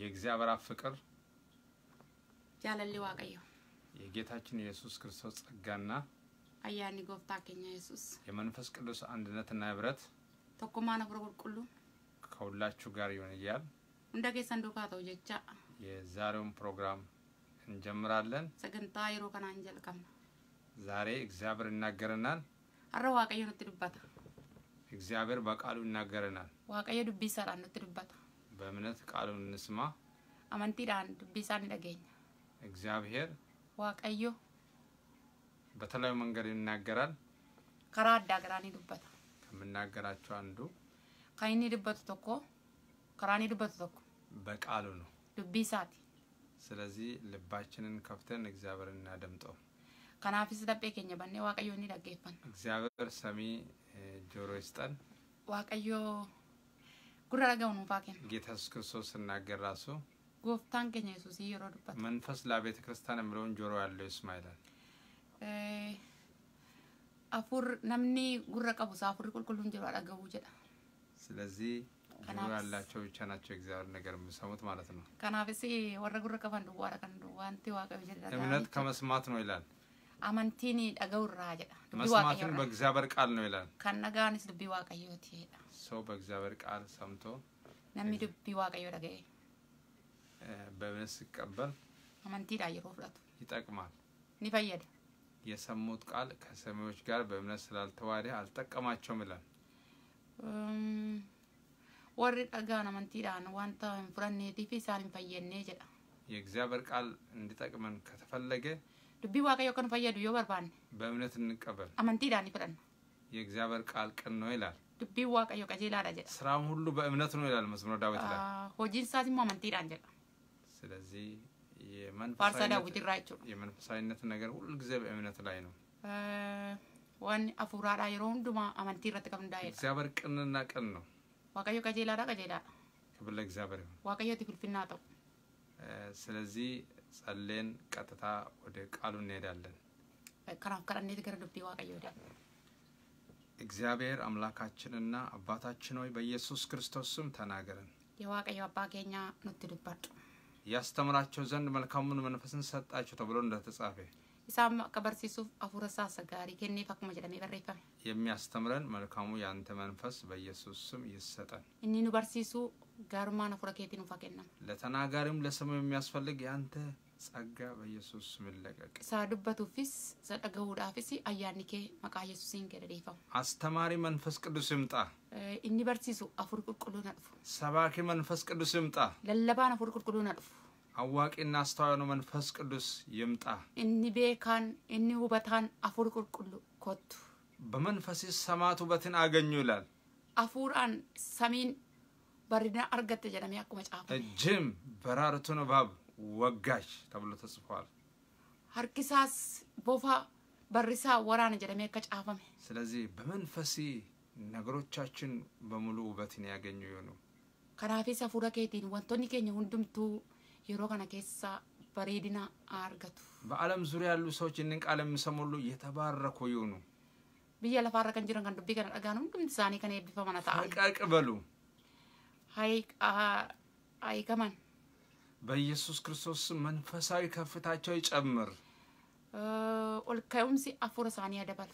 የእግዚአብሔር ፍቅር jaalalli waaqayyo የጌታችን ኢየሱስ ክርስቶስ ጸጋና አያኒ ጎፍታ ከኛ ኢየሱስ የመንፈስ ቅዱስ አንድነትና ህብረት tokkummaan afur qulqullu ከሁላችሁ ጋር ይሁን እያል hunda keessan duukaa ta'u የዛሬውን ፕሮግራም እንጀምራለን። ሰገንታ የሮ ከናን ጀልቀምና ዛሬ እግዚአብሔር ይናገረናል። አረ ዋቀየ ኑት እግዚአብሔር በቃሉ ይናገረናል። ዋቀየ ዱቢ ኑት ድበታ በእምነት ቃሉን እንስማ። አመንቲዳን ዱቢሳን ይደገኛ እግዚአብሔር ዋቀዮ በተለያዩ መንገድ ይናገራል። ከራ አዳገራን ይዱበታ ከምናገራቸው አንዱ ከይኒ ድበቱ ተኮ ከራኒ ድበቱ ተኮ በቃሉ ነው ዱቢሳቲ ስለዚህ ልባችንን ከፍተን እግዚአብሔር እናደምጠው። ከናፊስ ደጴ ኬኘ በኔ ዋቀዮ ኒ ደጌፈን እግዚአብሔር ሰሚ ጆሮ ይስጠን። ዋቀዮ gurra dhaga'uun baaqee. Geeta Yesuus ስናገር ራሱ ጎፍታን ኬኛ ኢየሱስ ይሮድበት መንፈስ ለቤተ ክርስቲያን የሚለውን ጆሮ ያለው ይስማ ይላል። አፉር ነምኒ ጉረ ቀቡሳ አፉሪ ቁልቁሉን ጀሮ አጠገቡ ጀዳ ስለዚህ ጆሮ ያላቸው ብቻ ናቸው እግዚአብሔር ነገር የሚሰሙት ማለት ነው። ከናፍሲ ወረ ጉረ ቀባን ዱዋራ ቀን ዋንቲ ዋቀብ ጀዳ እምነት ከመስማት ነው ይላል። አማንቲኒ ዳገውራ ጀዳ መስማትን በእግዚአብሔር ቃል ነው ይላል። ከነጋንስ ልቢ ዋቀዮት ይሄዳ ሰው በእግዚአብሔር ቃል ሰምቶ ነሚድብ ዋቀዮ ደገ በእምነት ሲቀበል አመንቲ ዳየሮ ፍላቱ ይጠቅማል ኒፈየደ የሰሙት ቃል ከሰሚዎች ጋር በእምነት ስላልተዋደ አልጠቀማቸውም ይላል። ወሪ ቀልጋ ነመንቲ ዳን ዋንተ ፍረኔ ዲፊ ሳሪን ፈየኔ ጀዳ የእግዚአብሔር ቃል እንዲጠቅመን ከተፈለገ ዱቢ ዋቀዮ ከን ፈየዱ ዮ በእምነት እንቀበል አመንቲ ዳን ይፍረን የእግዚአብሔር ቃል ቅን ነው ይላል dubbii waaqayyo qajeelaadha jedha Siraan ሁሉ ba'imnatu ነው ይላል መዝሙረ ዳዊት ላይ hojiin isaas immoo amantiidhaan jedha ስለዚህ ፋርሳ ዳዊት irraa jechuudha የመንፈሳዊነት ነገር ሁልጊዜ በእምነት ላይ ነው waan hafuuraadhaa yeroo hundumaa amantii irratti kan hundaa'edha እግዚአብሔር ቅንና ቅን ነው waaqayyo qajeelaadha qajeelaadha ክብር ለእግዚአብሔር Waaqayyo itti ፍልፍና ta'u ስለዚህ ጸሌን ቀጥታ ወደ ni እንሄዳለን ከናፍ ከረኔት gara dubbii waaqayyoo ሄዳለን እግዚአብሔር አምላካችንና አባታችን ሆይ በኢየሱስ ክርስቶስ ስም ተናገረን። የዋቀዩ አባ ኬኛ ኑት ያስተምራቸው ዘንድ መልካሙን መንፈስን ሰጣቸው ተብሎ እንደተጻፈ ኢሳም ቀበርሲሱ አፉረሳ ሰጋሪ ኬኔ ፈኩመ ጀደሜ ይበረፈ የሚያስተምረን መልካሙ ያንተ መንፈስ በኢየሱስ ስም ይሰጠን። እኒኑ በርሲሱ ጋሩማን አፉረ ኬቲን ፋ ለተናጋሪም ለስሙ የሚያስፈልግ ያንተ ጸጋ በኢየሱስ ስም ይለቀቅ። ሳዱበቱፊስ ሰጠገሁዳፊስ አያኒ አያኒኬ መቃ ኢየሱሲን ገደዴፈም አስተማሪ መንፈስ ቅዱስ ይምጣ። እኒ በርሲሱ አፉር ቁልቁሉ ነጥፉ። ሰባኪ መንፈስ ቅዱስ ይምጣ። ለለባን አፉር ቁልቁሉ ነጥፉ። አዋቂና አስተዋዩ መንፈስ ቅዱስ ይምጣ። እኒ ቤካን እኒ ውበታን አፉር ቁልቁሉ ኮቱ በመንፈስ ሰማት ውበትን አገኙ ይላል። አፉራን ሰሚን በሪና አርገተ ጀለሚ አቁመጫ እጅም በራርቱን ባብ ወጋሽ ተብሎ ተጽፏል። ሀርኪሳስ ቦፋ በሪሳ ወራን ጀደሜ ከጫፈም። ስለዚህ በመንፈሲ ነገሮቻችን በሙሉ ውበትን ያገኙ ይሆኑ። ከናፊ ሰፉረ ኬቲን ወንቶኒ ኬኛ ሁንድምቱ የሮ ከነ ኬሳ በሬድና አርገቱ። በአለም ዙሪያ ያሉ ሰዎች እንን ቃል የሚሰሙ ሁሉ የተባረኩ ይሁኑ። ብያ ለፋረ ጅረን ከን ዱቢ ከነ ደጋን ሁንዱምት ሳኒ ከነ ኤቢፈመነ ተአ ፈቀቅ በሉ ሀይቀመን በኢየሱስ ክርስቶስ መንፈሳዊ ከፍታቸው ይጨምር። ኦልከውምሲ አፎረሳኒ ያደባል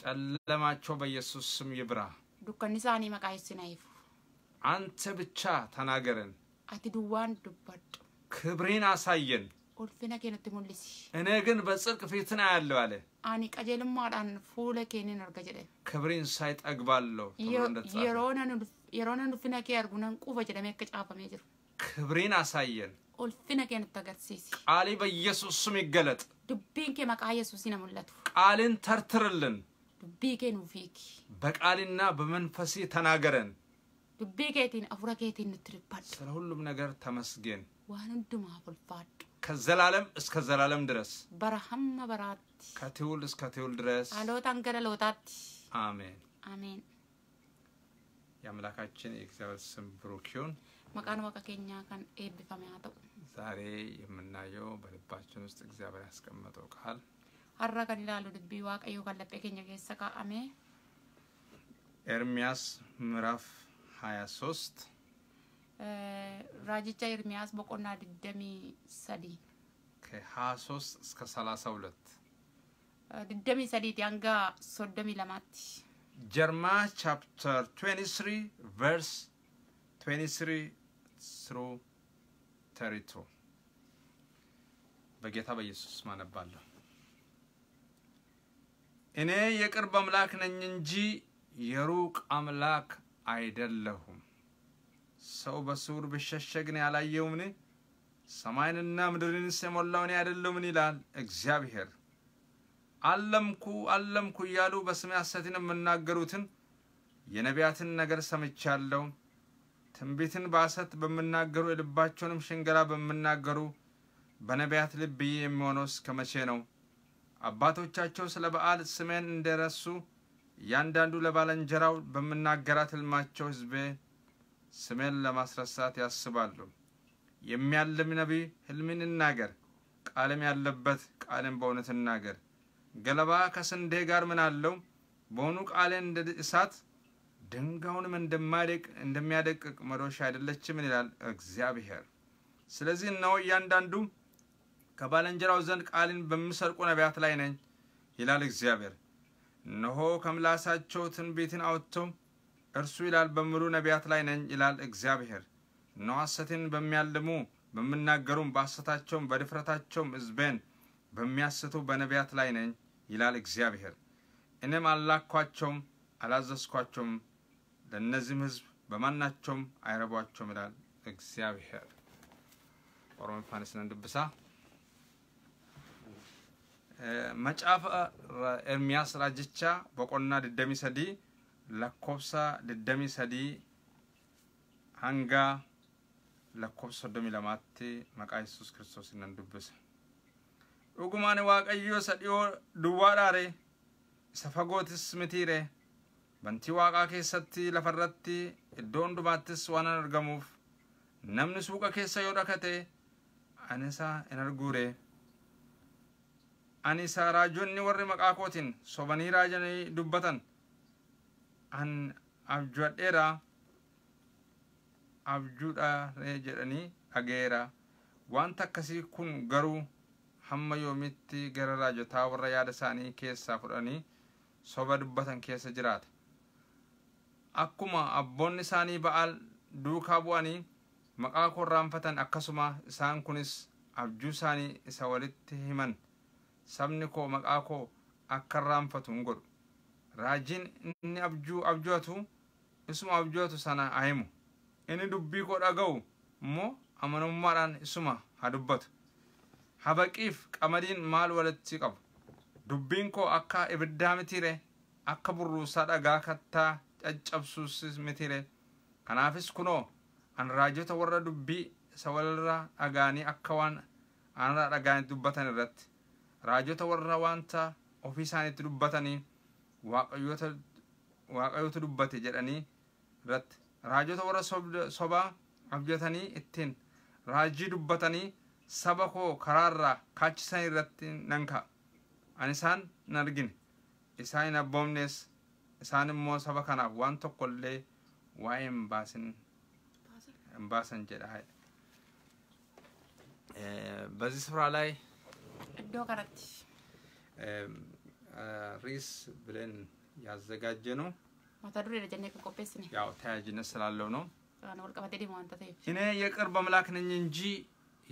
ጨለማቸው በኢየሱስ ስም ይብራ። ዱከኒሳኒ መቃይስና ይፉ አንተ ብቻ ተናገረን። አቲ ድዋን ዱባድ ክብሬን አሳየን። ኡልፊነ ኬነት ሙልሲ እኔ ግን በጽድቅ ፊትን አያለሁ አለ። አኒ ቀጀልማዳን ፉለ ኬኒን አርገ ጀደ ክብሬን ሳይጠግባለሁ ተብሎ እንደተጻፈ የሮነን ኡልፊነ ኬ አርጉነን ቁፈ ጀደሜ ከጫፈሜ ጅሩ ክብሬን አሳየን። ኦልፊነ ኬን ተገርሲሲ ቃሌ በኢየሱስ ስም ይገለጥ። ዱቤን መቃ ኢየሱስ ይነሙለቱ ቃልን ተርትርልን። ዱቤ ኬን ፊክ በቃልና በመንፈሴ ተናገረን። ዱቤ ኬቲን አፉረ ንትርባድ ስለ ሁሉም ነገር ተመስገን። ዋን ሁንዱማ ፎልፋዱ ከዘላለም እስከ ዘላለም ድረስ በረሃም በራት ከትውልድ እስከ ትውልድ ድረስ አሎታን ገለ ሎታት አሜን አሜን። የአምላካችን የእግዚአብሔር ስም ብሩክ ይሁን። መቃን ዋቃ ኬኛ ከን ኤብፈመ ያ ተው ዛሬ የምናየው በልባችን ውስጥ እግዚአብሔር ያስቀመጠው ቃል ሀራ ከን ይላሉ ድቢ ዋቀዮ ካለጴ ኬኛ ኬሰ ቃአሜ ኤርሚያስ ምዕራፍ 23 ራጅቻ ኤርሚያስ በቆና ድደሚ ሰዲ ከ23 እስከ 32 ድደሚ ሰዲት ያንጋ ሶደሚ ለማት ጀርማ ቻፕተር 23 ቨርስ 23 through territory በጌታ በኢየሱስ ማነባለሁ። እኔ የቅርብ አምላክ ነኝ እንጂ የሩቅ አምላክ አይደለሁም። ሰው በስውር ብሸሸግን ያላየውምን ሰማይንና ምድርን የሞላውን አይደለምን ይላል እግዚአብሔር። አለምኩ አለምኩ እያሉ በስሜ ሐሰትን የምናገሩትን የነቢያትን ነገር ሰምቻለሁ። ትንቢትን በሐሰት በምናገሩ የልባቸውንም ሽንገላ በምናገሩ በነቢያት ልብ የሚሆነው እስከ መቼ ነው? አባቶቻቸው ስለ በዓል ስሜን እንደረሱ እያንዳንዱ ለባለንጀራው በምናገራት ሕልማቸው ህዝቤ ስሜን ለማስረሳት ያስባሉ። የሚያልም ነቢይ ሕልምን እናገር፣ ቃልም ያለበት ቃልም በእውነት እናገር። ገለባ ከስንዴ ጋር ምን አለው? በሆኑ ቃሌን እንደ እሳት ድንጋዩንም እንደሚያደቅቅ መዶሻ አይደለችምን? ይላል እግዚአብሔር። ስለዚህ እነሆ እያንዳንዱ ከባለንጀራው ዘንድ ቃልን በሚሰርቁ ነቢያት ላይ ነኝ ይላል እግዚአብሔር። እነሆ ከምላሳቸው ትንቢትን አውጥተው እርሱ ይላል በምሉ ነቢያት ላይ ነኝ ይላል እግዚአብሔር። እነሆ ሐሰትን በሚያልሙ በሚናገሩም፣ በሐሰታቸውም በድፍረታቸውም ሕዝቤን በሚያስቱ በነቢያት ላይ ነኝ ይላል እግዚአብሔር። እኔም አላኳቸውም አላዘዝኳቸውም ለእነዚህም ህዝብ በማናቸውም አይረቧቸውም ይላል እግዚአብሔር። ኦሮሞ ፋኖስን እንድብሳ መጫፈ ኤርሚያስ ራጅቻ በቆና ድደሚ ሰዲ ለኮብሳ ድደሚ ሰዲ አንጋ ለኮብሶ ደሚ ለማት መቃ ኢየሱስ ክርስቶስ እንድብስ ዱጉማኒ ዋቀዮ ሰዲዮ ድዋዳሬ ሰፈጎት ስምቲሬ bantii waaqaa keessatti lafarratti iddoon dhumaattis waan argamuuf namni suuqa keessa yoo dhaqate ani isaa hin arguure ani isaa raajonni warri maqaa kootiin sobanii raajanii dubbatan an abjuadheera abjuudhaaree jedhanii dhageera wanta akkasii kun garuu hamma yoomitti gara raajotaa warra yaada isaanii keessaa fudhanii soba dubbatan keessa jiraata akkuma abboonni isaanii ba'al duukaa bu'anii maqaa koo raanfatan akkasuma isaan kunis abjuu isaanii isa walitti himan sabni koo maqaa koo akka raanfatu hin godhu raajiin inni abjuu isuma abjoatu sana ahimu inni dubbii koo dhaga'u immoo amanummaadhaan isuma haa dubbatu habaqiif qamadiin maal walitti qabu dubbiin koo akka ibiddaa mitiire akka burruusaa dhagaa kattaa caccabsuusis mitire kanaafis kunoo an raajota warra dubbii isa walirraa dhagaanii akka waan aanarraa dhagaanitti dubbatan irratti raajota warra wanta ofiisaanitti dubbatanii waaqayyota dubbate jedhanii irratti raajota warra sobaa abjatanii ittiin raajii dubbatanii saba koo karaarraa kaachisanii irratti nan ka'a an isaan hin argine isaan hin abboomnes isaan immoo saba kanaaf waan tokkollee waa'ee hin baasin hin baasan jedha በዚህ ስፍራ ላይ እዶ ከረቲ ሪስ ብለን ያዘጋጀ ነው ማታዱሬ ደጀኔ ከቆጴስ ነው ያው ተያያዥነት ስላለው ነው እኔ የቅርብ አምላክ ነኝ እንጂ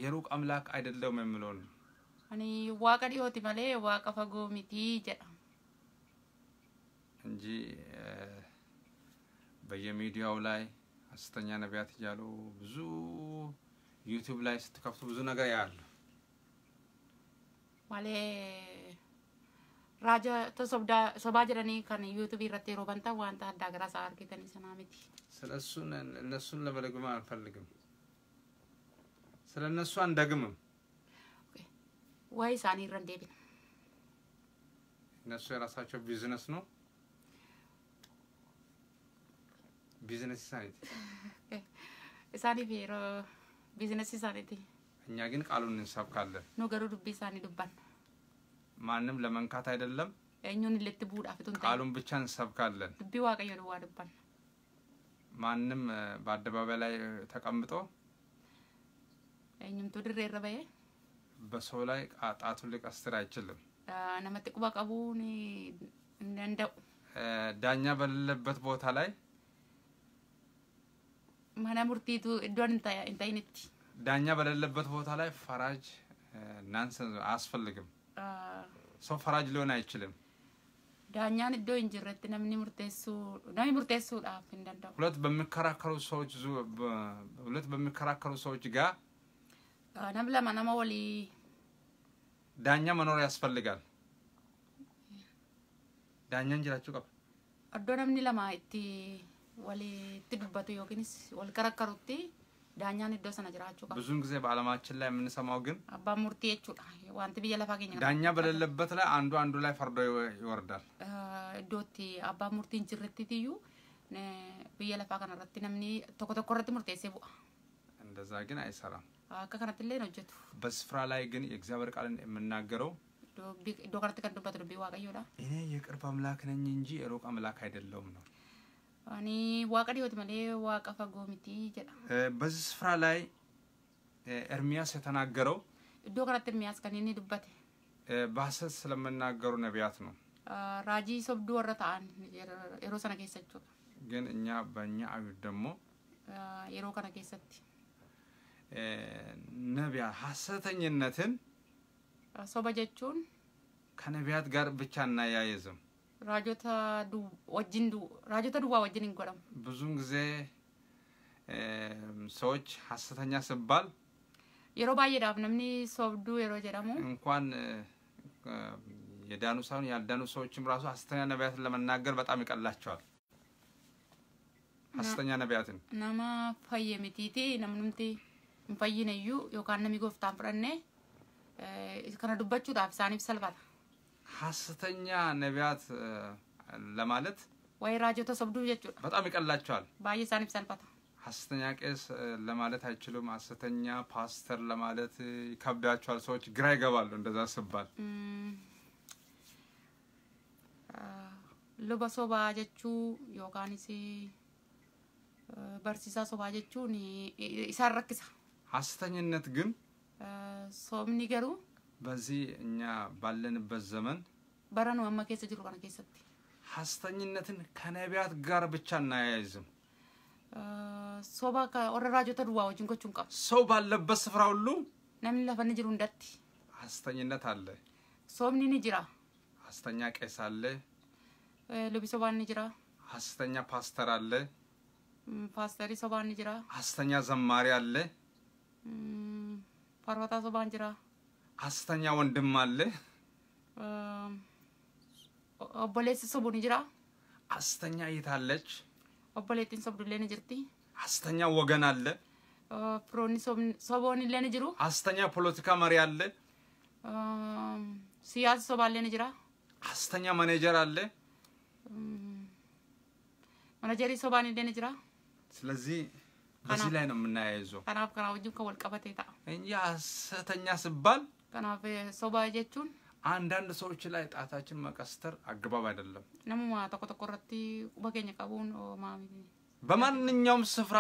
የሩቅ አምላክ አይደለም የምለውን እኔ ዋቀ ዲዮቲ መሌ ዋቀ ፈጎ ሚቲ ጀዳ እንጂ በየሚዲያው ላይ ሐሰተኛ ነቢያት እያሉ ብዙ ዩቲዩብ ላይ ስትከፍቱ ብዙ ነገር ያሉ ማሌ ራጃ tosobda sobaa jedhanii kan yuutuubii irratti yeroo አዳገራ wanta adda garaa እነሱን ለመደግም አልፈልግም። ስለ እነሱ አንደግምም። ወይ ሳኒ ረንዴብን እነሱ የራሳቸው ቢዝነስ ነው። ቢዝነስ ኢሳኒቲ isaaniif yeroo biizinasii isaaniiti እኛ ግን ቃሉን እንሰብካለን። ኖ ገሩ ዱቤ isaanii ማንም ለመንካት አይደለም። እኛን ልት ቡዳፍ ቃሉን ብቻ እንሰብካለን። ዱቤ ዋቀዮ ነው ዋድባን ማንም eh, በአደባባይ ላይ eh, ተቀምጦ እኛም ቱ ድሬ በሰው ላይ ጣቱን ሊቀስር አይችልም። ነመጥቁ ባቀቡን እንደው ዳኛ በሌለበት ቦታ ላይ mana murtiitu iddoon hin ዳኛ በሌለበት ቦታ ላይ ፈራጅ ናንሰንስ አያስፈልግም። ሰው ፈራጅ ሊሆን አይችልም። ዳኛን እዶ እንጅረት ነምኒ ሙርቴሱ ነምኒ ሙርቴሱ ዳፍ እንደንደው ሁለት በሚከራከሩ ሰዎች ሁለት በሚከራከሩ ሰዎች ጋር ነም ለማ ወሊ ዳኛ መኖር ያስፈልጋል። ዳኛ እንጅራችሁ ቀብ እዶ ነምኒ ለማ እቲ walitti dubbatu yookiinis wal karakkarutti ዳኛን iddoo sana jiraachuu qaba. ብዙን ጊዜ በዓለማችን ላይ የምንሰማው ግን አባ ሙርቲ jechuudha wanti biyya lafaa keenya ዳኛ በሌለበት ላይ አንዱ አንዱ ላይ ፈርዶ ይወርዳል። iddootti አባ ሙርቲ hin jirretti iyyuu biyya lafaa kanarratti namni tokko tokko irratti murteessee bu'a. እንደዛ ግን አይሰራም። akka kanatti illee hin hojjetu. በስፍራ ላይ ግን የእግዚአብሔር ቃልን የምናገረው iddoo kanatti kan dubbatu dubbii waaqayyoodha. እኔ የቅርብ አምላክ ነኝ እንጂ የሩቅ አምላክ አይደለሁም ነው እኔ ዋቀን ህይወት መሌ ዋቀ ፈጎ ሚቲ ጀዳ በዚህ ስፍራ ላይ ኤርሚያስ የተናገረው እዶ ከነት ኤርሚያስ ከኔኒ ዱበቴ በሐሰት ስለምናገሩ ነቢያት ነው። ራጂ ሶብዱ ወረ ተአን የሮ ሰነ ኬሰቹ ግን እኛ በእኛ አዩት ደግሞ የሮ ከነ ኬሰት ነቢያ ሐሰተኝነትን ሶበ ጀቹን ከነቢያት ጋር ብቻ እናያይዝም raajota ዱባ ወጅን duwዋ ብዙን ጊዜ ሰዎች ሀሰተኛ ስባል የሮ ባየ ባየዳፍ ነምኒ ሶብዱ የሮ ጀዳሙ እንኳን የዳኑ ሳይሆን ያልዳኑ ሰዎችም ራሱ ሀሰተኛ ነቢያትን ለመናገር በጣም ይቀላቸዋል። ሀሰተኛ ነቢያትን ነማ ፈየ ምቲቲ ነምንምቲ እንፈይነዩ ዮካን ጎፍታን ፍረኔ ከነዱበችሁ ዳፍሳኒ ዳፍ ሀሰተኛ ነቢያት ለማለት ወይ ራጆ ተሰብዱ ጀቹ በጣም ይቀላቸዋል። ባየ ሳኒፍ ሰልፈታ ሀሰተኛ ቄስ ለማለት አይችሉም። ሀሰተኛ ፓስተር ለማለት ይከብዳቸዋል። ሰዎች ግራ ይገባሉ። እንደዛ ስባል ልበ ሶባ ጀቹ ዮጋኒሲ በርሲሳ ሶባ ጀቹ isaan rakkisa. Haasatanyinnet ግን ሶም ኒገሩ በዚህ እኛ ባለንበት ዘመን በራን ማማ ኬሰ ጅሩ ቀነ ኬሰቲ ሀስተኝነትን ከነቢያት ጋር ብቻ እናያይዝም። ሶባ ከወረ ራጆተ ዱዋ ወጅን ጎቹን ቀብ ሰው ባለበት ስፍራ ሁሉ ነምን ለፈን ጅሩ እንደት ሀስተኝነት አለ። ሶምኒ ንጅራ ሀስተኛ ቄስ አለ። ሉቢሶ ባን ንጅራ ሀስተኛ ፓስተር አለ። ፓስተሪ ሶባን ንጅራ ሀስተኛ ዘማሪ አለ። ፋርፋታ ሶባን ጅራ አስተኛ ወንድም አለ። ኦቦሌት ሰቡ ጅራ አስተኛ የታለች? ኦቦሌት ሰቡ ለንጅርቲ አስተኛ ወገን አለ። ፕሮኒ ሰቦን ለንጅሩ አስተኛ ፖለቲካ መሪ አለ። ሲያዝ ሰባ ለንጅራ አስተኛ ማኔጀር አለ። ማኔጀሪ ሰባን ለንጅራ ስለዚህ በዚህ ላይ ነው የምናያይዘው። ከናብ ከናውጅም ከወልቀበት እንጂ አስተኛ ስባል Kanaaf sobaa jechuun. አንዳንድ ሰዎች ላይ ጣታችን መቀስተር አግባብ አይደለም። ነሙማ tokko tokko irratti quba keenya በማንኛውም ስፍራ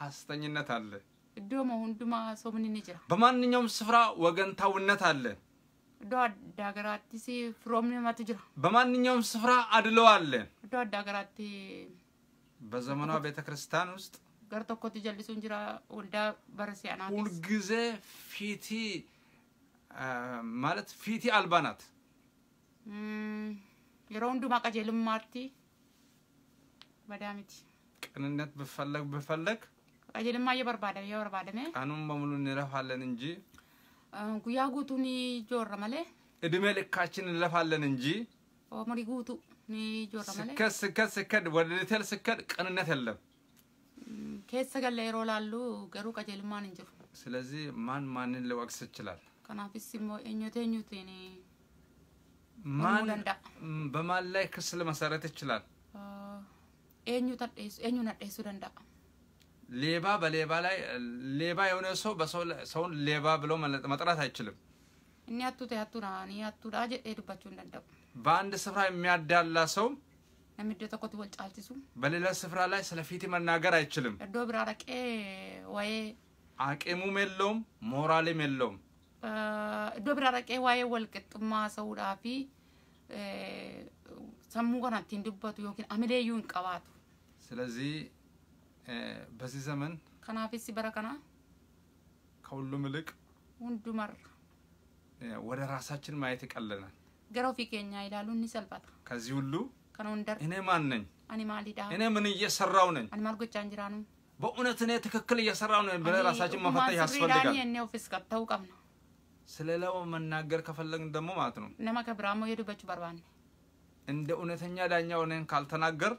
ሐሰተኝነት አለ። እዶማ ሁንዱማ ሶብኒ ni በማንኛውም ስፍራ ወገንታውነት አለ። እዶ አዳ ሲ ፍሮም ማቱ በማንኛውም ስፍራ አድሎ አለ። እዶ አዳ በዘመኗ ቤተክርስቲያን ውስጥ ገር tokkotti jallisuun jira waldaa ሁልጊዜ ፊቲ ማለት ፊቲ አልባ ናት። የሮ ሁንዱማ ቀጀልም በዳሚቲ ቅንነት ብፈለግ ብፈለግ ቀጀልማ የበርባደ የበርባደ ቀኑን በሙሉ እንለፋለን እንጂ ጉያ ጉቱን ጆረ መሌ እድሜ ልካችን እንለፋለን እንጂ ኦሙሪ ጉቱ ስከት ስከት ስከድ ወደ ዲቴል ስከት ቅንነት የለም። ኬሰ ገለ ገሩ ቀጀልማን እንጅሩ። ስለዚህ ማን ማንን ልወቅስ ይችላል? Kanaafissimo eenyutu eenyutiin maal በማን ላይ ክስ ሊመሰረት ይችላል? eenyuun adheessuu ደንዳ ሌባ በሌባ ላይ ሌባ የሆነ ሰው በሰው ሰውን ሌባ ብሎ መጥራት አይችልም። እኔ አቱ አቱና እኔ አቱ ዳጀ ዱባችሁ እንደንደው በአንድ ስፍራ የሚያዳላ ሰው ለምድ ተቆት ወል ጫልቲሱ በሌላ ስፍራ ላይ ስለፊት መናገር አይችልም። እዶ ብራ ወይ አቂሙም የለውም ሞራልም የለውም። iddoo bira dhaqee waa'ee wal qixxummaa sa'uudhaa fi sammuu kana ittiin dubbatu yookiin amileeyyuu hin qabaatu. Silazii በዚህ ዘመን ከናፊስ በረከና ከሁሉም ይልቅ ወንዱመር ወደ ራሳችን ማየት ይቀለናል። ገረው ፊኬኛ ይላሉ እኒ ሰልፋት ከዚህ ሁሉ ከነወንደር እኔ ማን ነኝ? እኔ ማሊዳ እኔ ምን እየሰራው ነኝ? እኔ ማልጎቻ እንጅራ ነው በእውነት እኔ ትክክል እየሰራው ነኝ ብለህ ራሳችን መፈተሽ ያስፈልጋል። ኔ ኦፊስ ቀጥተው ቀም ነው ስለላው መናገር ከፈለግን ደግሞ ማለት ነው ነማ ከብራሞ የዱበች በርባን እንደ እውነተኛ ዳኛ ሆነን ካልተናገር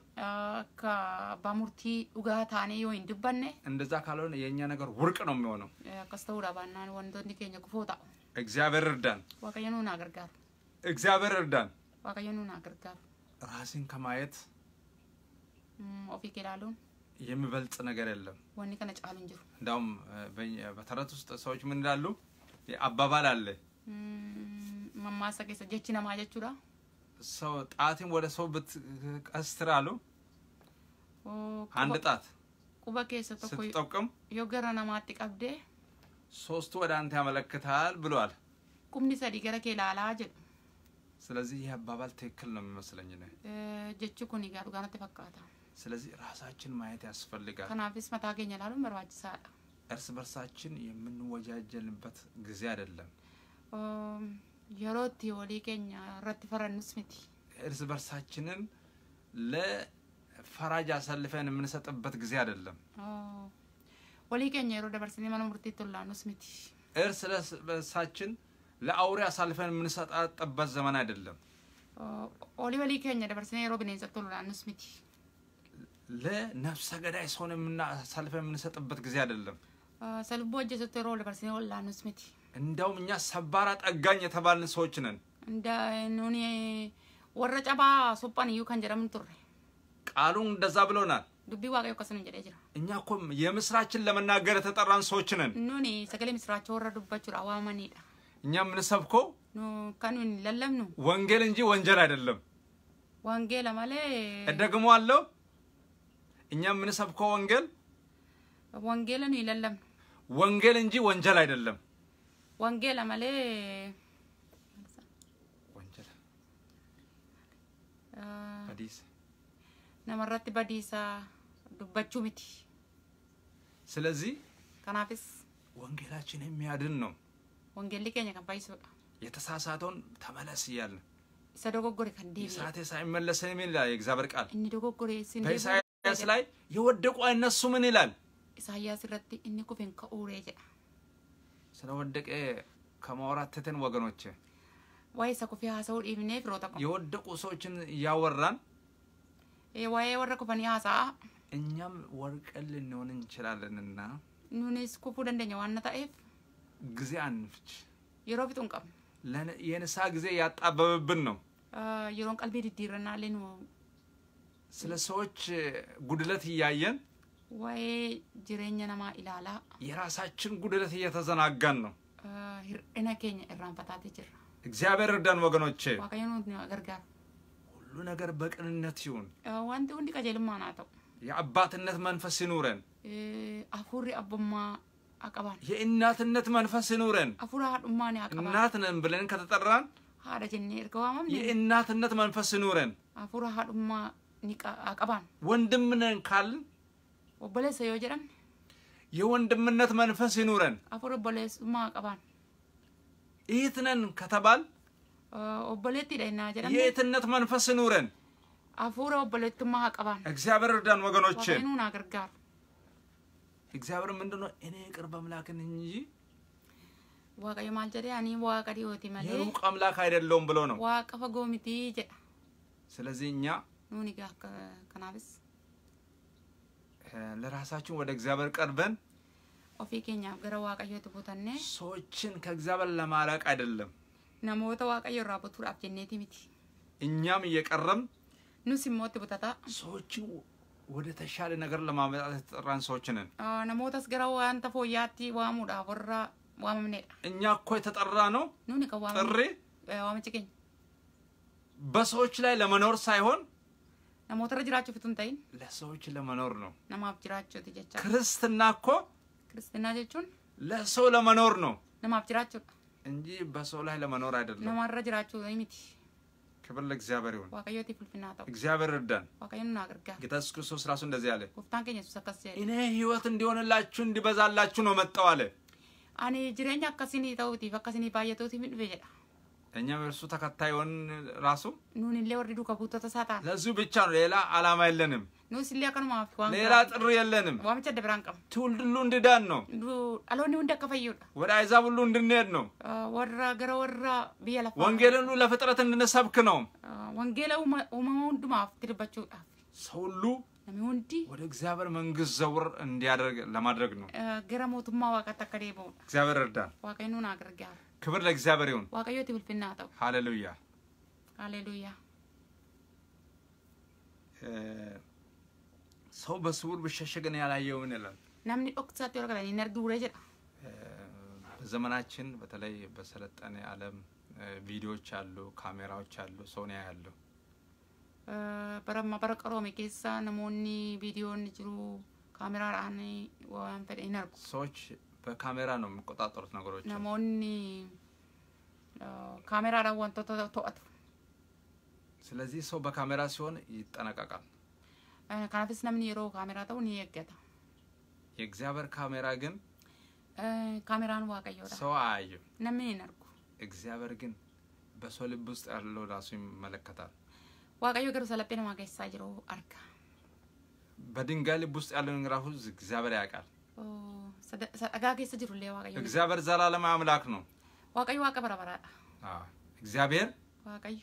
ባሙርቲ ኡጋታኔ ወይ ድበነ እንደዛ ካልሆነ የእኛ ነገር ውርቅ ነው የሚሆነው። ከስተውዳባናን ወንዶ እንዲገኘ ኩፎታ እግዚአብሔር እርዳን፣ ዋቀየኑን አገርጋር እግዚአብሔር እርዳን፣ ዋቀየኑን አገርጋር። ራሴን ከማየት ኦፊ ኬላሉን የሚበልጥ ነገር የለም። ወኒ ከነጫሉ እንጅሩ እንዳውም በተረት ውስጥ ሰዎች ምን ይላሉ? አባባል አለ። ማማሳ ከሰ ጀቺ ነማ ጀቹዳ ሰው ጣትን ወደ ሰው ብትቀስትር አሉ አንድ ጣት ቁበ ከሰ ተኮ ስትጠቅም ዮገራ ነማ አትቀብዴ ሶስቱ ወደ አንተ ያመለክታል ብሏል። ቁምኒ ሰዲ ገረ ኬላላ ጀዱ ስለዚህ ይህ አባባል ትክክል ነው የሚመስለኝ ነ ጀቹ ኩኒ ጋሩ ጋር ተፈቃታ ስለዚህ ራሳችን ማየት ያስፈልጋል። ከናፊስ መታገኛላሉ መርባጅ ሳዳ እርስ በርሳችን የምንወጃጀልበት ጊዜ አይደለም። የሮቲ ወሊ ረት ፈረንስ ምቲ እርስ በርሳችንን ለፈራጅ አሳልፈን የምንሰጥበት ጊዜ አይደለም። ወሊ ኬኛ የሮ ደበርሰኒ መነ ሙርቲቱ ላኑስ ምቲ እርስ በርሳችን ለአውሬ አሳልፈን የምንሰጣጠበት ዘመን አይደለም። ኦሊ ወሊ ኬኛ ደበርሰኒ የሮ ብኔንሰቱ ላኑስ ምቲ ለነፍሰ ገዳይ ሰውን የምናሳልፈን የምንሰጥበት ጊዜ አይደለም። ዘተሮ ጀሰቴሮ ወላ ነው ስምቲ እንደውም እኛ ሰባራ ጠጋኝ የተባልን ሰዎች ነን። እንደ ኑኒ ወረ ጨባ ሶጳን እዩ ከን ጀደምን ቱሬ ቃሉን እንደዛ ብሎናል። ዱቢ ዋቀዮ ከስን እንጀደ ይጅራ እኛ እኮ የምስራችን ለመናገር የተጠራን ሰዎች ነን። ኑኒ ሰገሌ ምስራቸው ወረዱባችሁ አዋማኒ ዳ እኛ የምንሰብከው ከኑን ለለም ነው ወንጌል እንጂ ወንጀል አይደለም። ወንጌል ማለ እደግሞ አለው እኛ የምንሰብከው ወንጌል ወንጌልን ይለለም ነው ወንጌል እንጂ ወንጀል አይደለም። ወንጌል አመሌ ወንጀል አዲስ ነመረት በዲሳ ዱበቹ ሚቲ። ስለዚህ ከናፍስ ወንጌላችን የሚያድን ነው። ወንጌል ከባይስ ከባይሱ የተሳሳተውን ተመለስ እያልን ሰደጎጎሪ ከንዴ kan ሳይመለሰ ምን ይላል የእግዚአብሔር ቃል እኒ dogoggore sin በኢሳያስ ላይ የወደቁ አይነሱም ይላል isaayyaas irratti inni kufin ka'uuree jedha. Sana waddaqee ከማውራትትን ወገኖች ዋይሳ ኩፊ ሀሰው ዲብኔ ፍሮታ የወደቁ ሰዎችን እያወራን ዋይ ወረ ኩፈን ሀሳ እኛም ወርቀን ልንሆን እንችላለንና ኑንስ ኩፉ ደንደኛ ዋና ታኤፍ ጊዜ አንፍች የሮ ቀም የንሳ ጊዜ ያጣበበብን ነው የሮን ቀልቤ ድዲረና ሌኑ ስለ ሰዎች ጉድለት እያየን ወይ jireenya ነማ ኢላላ የራሳችን ጉድለት እየተዘናጋን ነው። hir'ina keenya irraanfataati jirra እግዚአብሔር እርዳን ወገኖቼ። waaqayyo ገርጋር ሁሉ ነገር በቅንነት ይሁን። wanti hundi ቀጀልማ ናተው የአባትነት መንፈስ ይኑረን። አፉሪ አቦማ አቀባን የእናትነት መንፈስ ይኑረን። አፉራ ሀዱማን አቀባን እናት ነን ብለን ከተጠራን haadha jennee የእናትነት መንፈስ ይኑረን። አፉራ ሀዱማ አቀባን ወንድም ነን ካልን obboleessa yoo jedhamne የወንድምነት መንፈስ ይኑረን። አፉር ኦቦሌሱማ ቀባን እህት ነን ከተባል ኦቦሌቲ ደና ጀደም የእህትነት መንፈስ ይኑረን። አፉረ ኦቦሌቱማ ቀባን እግዚአብሔር እርዳን ወገኖቼ። ዋኑን አገርጋር እግዚአብሔር ምንድን እኔ ቅርብ አምላክ እንጂ ዋቀዮ ማል አኒ ዋቀ ዲዮቲ መሌ የሩቅ አምላክ አይደለውም ብሎ ነው። ዋቀ ፈጎ ጀ ስለዚህ እኛ ኑኒ ጋር ከናብስ ለራሳችን ወደ እግዚአብሔር ቀርበን ኦፊ ኬኛፍ ገረ ዋቀዮት ቡተኔ ሰዎችን ከእግዚአብሔር ለማራቅ አይደለም ናሞተ ዋቀዮ ራ አፍጀኔቲ ጀኔቲ ሚቲ እኛም እየቀረም ኑስ ሞት ቦታታ ሰዎችን ወደ ተሻለ ነገር ለማመጣት የተጠራን ሰዎች ነን። ነሞተስ ገረ ዋንተ ፎያቲ ዋሙዳ ወራ ዋመምኔዳ እኛ እኮ የተጠራ ነው ኑኒ ከዋ ጥሪ ዋመጭገኝ በሰዎች ላይ ለመኖር ሳይሆን namoota irra jiraachuuf hin ለሰዎች ለመኖር ነው። ለማብ jiraachuuti jecha. ክርስትና እኮ ክርስትና ጀቹን ለሰው ለመኖር ነው። ለማብ jiraachuudha. እንጂ በሰው ላይ ለመኖር አይደለም። ለማረ irra jiraachuu miti. ክብር ለእግዚአብሔር ይሁን። ዋቀዮቲፍ ልፍና ታው እግዚአብሔር እርዳን። ዋቀዮን አገርጋ ጌታ ኢየሱስ ክርስቶስ ራሱ እንደዚህ አለ። ጉፍታን ከኝ ኢየሱስ አካስ ያለ እኔ ህይወት እንዲሆንላችሁ እንዲበዛላችሁ ነው መጣው አለ። አኔ ጅሬኛ አካሲኒ ታውቲ ፈከሲኒ ባየቶቲ ምን በጀዳ እኛ በእርሱ ተከታይ ሆን ራሱ ኑን ሌ ወርዱ ከቡቶተ ተሳታ ለዙ ብቻ ነው፣ ሌላ አላማ የለንም። ኑስ ሌ ቀኑ ማፍ ዋም ሌላ ጥሪ የለንም። ዋምቸ ደብራን ቀም ትውልድ ሁሉ እንድዳን ነው። አሎኒ ሁንደ ከፈዩዳ ወደ አይዛብ ሁሉ እንድንሄድ ነው። ወራ ገረ ወራ ብየላ ወንጌልን ሁሉ ለፍጥረት እንድንሰብክ ነው። ወንጌላ ኡማውንዱ ማፍ ትልባችሁ ሰው ሁሉ ሁንዲ ወደ እግዚአብሔር መንግስት ዘውር እንዲያደርግ ለማድረግ ነው። ገረ ሞቱማ ዋቃ ተከደቦ እግዚአብሔር እርዳን ዋቀኑን አድርጊያል ክብር ለእግዚአብሔር ይሁን። ዋቀዮት ውልፍና ሃሌሉያ ሃሌሉያ። ሰው በስውር ብሸሸግን ያላየውን ይላል። ናምኒ ኦክሳት ወረቀላኒ ነርግ ውረ ጀዳ በዘመናችን በተለይ በሰለጠነ ዓለም ቪዲዮዎች አሉ፣ ካሜራዎች አሉ፣ ሶኒ ያያሉ። በረማ በረቀሮ ሜኬሳ ነሞኒ ቪዲዮን ጅሩ ካሜራ ራአኒ ወን ፈደ ይነርጉ ሰዎች በካሜራ ነው የሚቆጣጠሩት ነገሮች። ናሞኒ ካሜራ ላ ዋንቶታ ስለዚህ ሰው በካሜራ ሲሆን ይጠነቀቃል። ካናፊስ ነምን የሮ ካሜራ ተው ኒ የእግዚአብሔር ካሜራ ግን ካሜራን ዋቀየው ሰው አያየም። ነምን ይነርኩ እግዚአብሔር ግን በሰው ልብ ውስጥ ያለው ራሱ ይመለከታል። ዋቀዮ ገሩ ሰለጴን ዋገሳ ጅሮ አርካ በድንጋይ ልብ ውስጥ ያለውን ራሱ እግዚአብሔር ያውቃል። Dhagaa keessa jirullee waaqayyo. እግዚአብሔር ዘላለም አምላክ ነው። waaqayyo waaqa አ እግዚአብሔር ዋቀዩ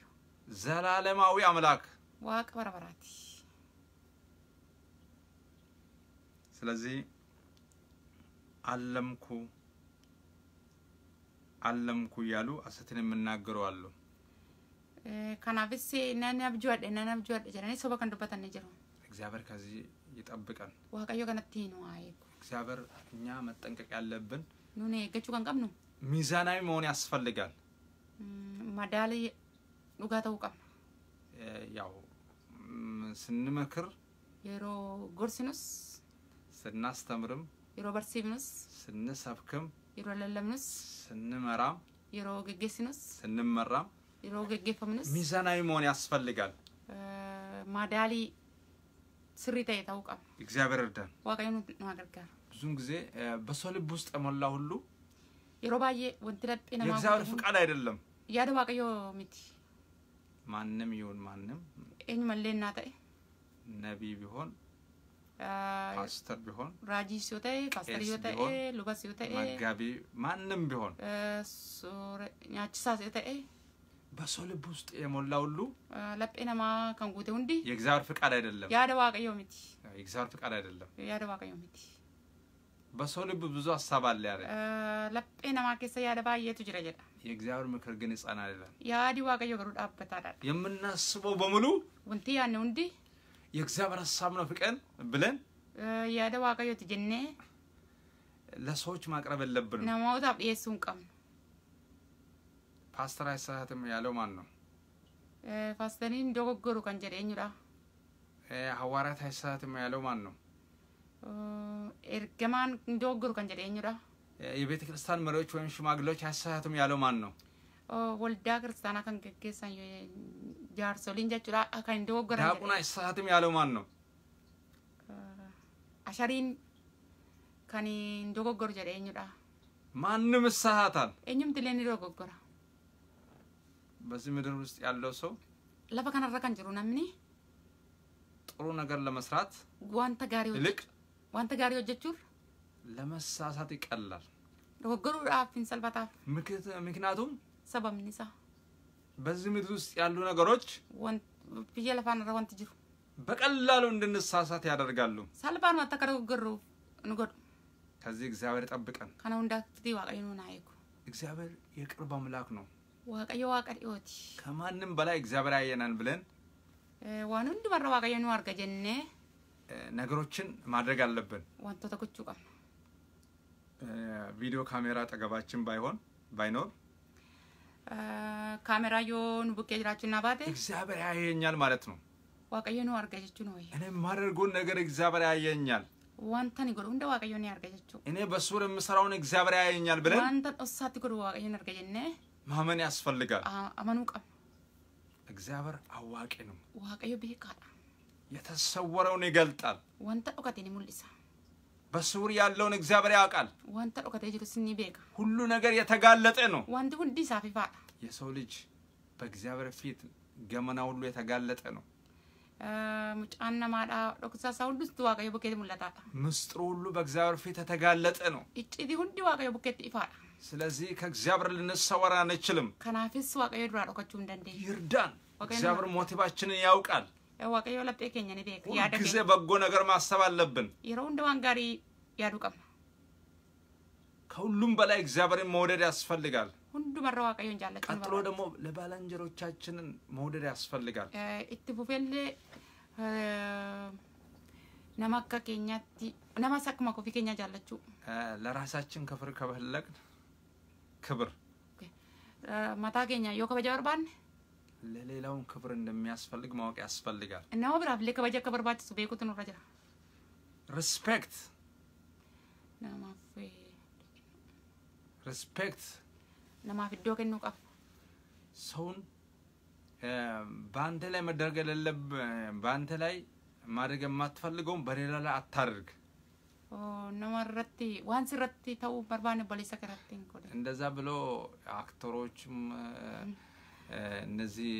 ዘላለማዊ አምላክ waaqa barabaraati. ስለዚህ አለምኩ አለምኩ እያሉ ሐሰትን የሚናገሩ አሉ። ከናፍስ ነን አብጆአደ ነን አብጆአደ ጀረኔ ሶባ ከንዱበተን ጀሩ እግዚአብሔር ከዚህ ይጠብቀን። ዋቀዩ ከነቲ ነው አይኩ እግዚአብሔር እኛ መጠንቀቅ ያለብን ኑኔ ገቹ ቀንቀም ነው ሚዛናዊ መሆን ያስፈልጋል። ማዳል ዱጋ ተውቀም ያው ስንመክር የሮ ጎርሲኑስ ስናስተምርም የሮ በርሲኑስ ስንሰብክም የሮ ለለምኑስ ስንመራም የሮ ገጌሲኑስ ስንመራም የሮ ገጌፈምኑስ ሚዛናዊ መሆን ያስፈልጋል። ማዳሊ uh, ስሪታ ይታውቃል። እግዚአብሔር እርዳን። ዋቃዩን ማገልጋል ብዙም ጊዜ በሰው ልብ ውስጥ የሞላ ሁሉ የሮባዬ ባዬ ወንቲ የእግዚአብሔር ፍቃድ አይደለም ያደ ዋቀዮ ሚቲ ማንም ይሁን ማንም እኝ መሌ እናተ ነቢይ ቢሆን ፓስተር ቢሆን ራጂ ዮተ ፓስተር ዮተ ሉበስ ዮተ መጋቢ ማንም ቢሆን ኛችሳስ ዮተ በሰው ልብ ውስጥ የሞላ ሁሉ ለጴ ነማ ከንጉቴ ሁንዲ የእግዚአብሔር ፍቃድ አይደለም ያደ ዋቀዮ ሚቲ የእግዚአብሔር ፍቃድ አይደለም ያደ ዋቀዮ ሚቲ በሰው ልብ ብዙ ሀሳብ አለ ያለ ለጴ ከሰ ያደባ የቱ ባየቱ ጅረ ጀዳ የእግዚአብሔር ምክር ግን ይጸና አይደለም ያዲ ዋቀዮ ገሩ ዳበት አዳል የምናስበው በሙሉ ወንቲ ያን ሁንዲ የእግዚአብሔር ሀሳብ ነው ፍቀን ብለን ያደ ዋቀዮ ትጀኔ ለሰዎች ማቅረብ የለብንም ነማውታ ጵየሱን ቀም ፓስተር አይሳሳትም ያለው ማን ነው? ፓስተሪን ዶጎጎሩ ከን ጀደኙዳ ሐዋርያት አይሳሳትም ያለው ማን ነው? ኤርገማን ዶጎጎሩ ከን ጀደኙዳ የቤተ ክርስቲያን መሪዎች ወይም ሽማግሌዎች አይሳሳትም ያለው ማን ነው? ወልዳ ክርስቲያና ከን ገጌሳን ጃርሶሊን ጀቹዳ ከን ዶጎጎራ ዲያቆን አይሳሳትም ያለው ማን ነው? አሻሪን ከን ዶጎጎሩ ጀደኙዳ ማንም እሳሳታል። እኙም ትሌኒ ዶጎጎራ በዚህ ምድር ውስጥ ያለው ሰው ለባ ከነራ ከን ጅሩ ነምኒ ጥሩ ነገር ለመስራት ጓንተ ጋሪ ይልቅ ጓንተ ጋሪ ሆጀቹር ለመሳሳት ይቀላል። ወገሩ ራፊን ሰልባታፍ ምክንያቱም ሰበምኒሳ በዚህ ምድር ውስጥ ያሉ ነገሮች ወን ብዬ ለፋን ረወንት ጅሩ በቀላሉ እንድንሳሳት ያደርጋሉ። ሰልባን ማተከረ ወገሩ ንጎድ ከዚህ እግዚአብሔር ጠብቀን ከነው እንዳትዲ ዋቀይኑና አይኩ እግዚአብሔር የቅርብ አምላክ ነው። ዋቀዮ ዋቀሪኦቲ ከማንም በላይ እግዚአብሔር ያየናል ብለን ዋን ሁንዱመራ ዋቀየኑ አርገ አርገጀነ ነገሮችን ማድረግ አለብን። ዋንቶ ተኩቹ ቀም ቪዲዮ ካሜራ አጠገባችን ባይሆን ባይኖር ካሜራ ዮን ቡቄ ጅራችሁና ባቴ እግዚአብሔር ያየኛል ማለት ነው። ዋቀየኑ አርገ አርገጀቹ ነው እኔ ማደርጎን ነገር እግዚአብሔር ያየኛል ዋንተን ጎዱ እንደ ዋቀዮን ያርገ ጀቹ እኔ በሱር የምሰራውን እግዚአብሔር ያየኛል ብለን ዋንተን ኦሳት ጎዱ ዋቀዮን አርገ አርገጀነ ማመን ያስፈልጋል። አመኑቃም እግዚአብሔር አዋቂ ነው። ዋቀዮ ቤቃዳ የተሰወረውን ይገልጣል። ወንተ ዶቀቴን ሙልሳ በስውር ያለውን እግዚአብሔር ያውቃል። ወንተ ዶቀቴ ጅሩስኒ ቤቃ ሁሉ ነገር የተጋለጠ ነው። ወንቲ ሁንዲ ሳፊፋ የሰው ልጅ በእግዚአብሔር ፊት ገመና ሁሉ የተጋለጠ ነው። ሙጫን ማዳ ዶክሳሳ ሁሉ ስት ዋቀዮ ቡኬት ሙለታታ ምስጥሩ ሁሉ በእግዚአብሔር ፊት የተጋለጠ ነው። እጭዲ ሁንዲ ዋቀዩ ቡኬት ይፋዳ ስለዚህ ከእግዚአብሔር ልንሰወር አንችልም። ከናፊስ ዋቀዮ ድራ dhokachuu hin ይርዳን። እግዚአብሔር ሞቲቫችንን ያውቃል። ዋቀዮ laphee keenya ni beeka yaada ጊዜ በጎ ነገር ማሰብ አለብን። ይረው hunda waan gaarii ከሁሉም በላይ እግዚአብሔርን መውደድ ያስፈልጋል። ሁንዱመራ ዋቀዮ እንጃለ ቀጥሎ ደግሞ ለባልንጀሮቻችንን መውደድ ያስፈልጋል። እት ፉፌል ነማ ከኬኛቲ ነማ ኮፊ ኬኛ ጃለችው ለራሳችን ከፍር ከበለቅን ክብር mataa keenya yoo kabaja ለሌላውም ክብር እንደሚያስፈልግ ማወቅ ያስፈልጋል። እና ብራፍ ለከበጀ ከበርባችሁ ቤኩት ነው ረጃ ሪስፔክት namaaf ሪስፔክት namaaf iddoo ነው ቀፍ ሰውን በአንተ ላይ መደረግ የሌለብ በአንተ ላይ ማድረግ የማትፈልገውን በሌላ ላይ አታድርግ። nama irratti waan እንደዛ ብሎ አክተሮችም እነዚህ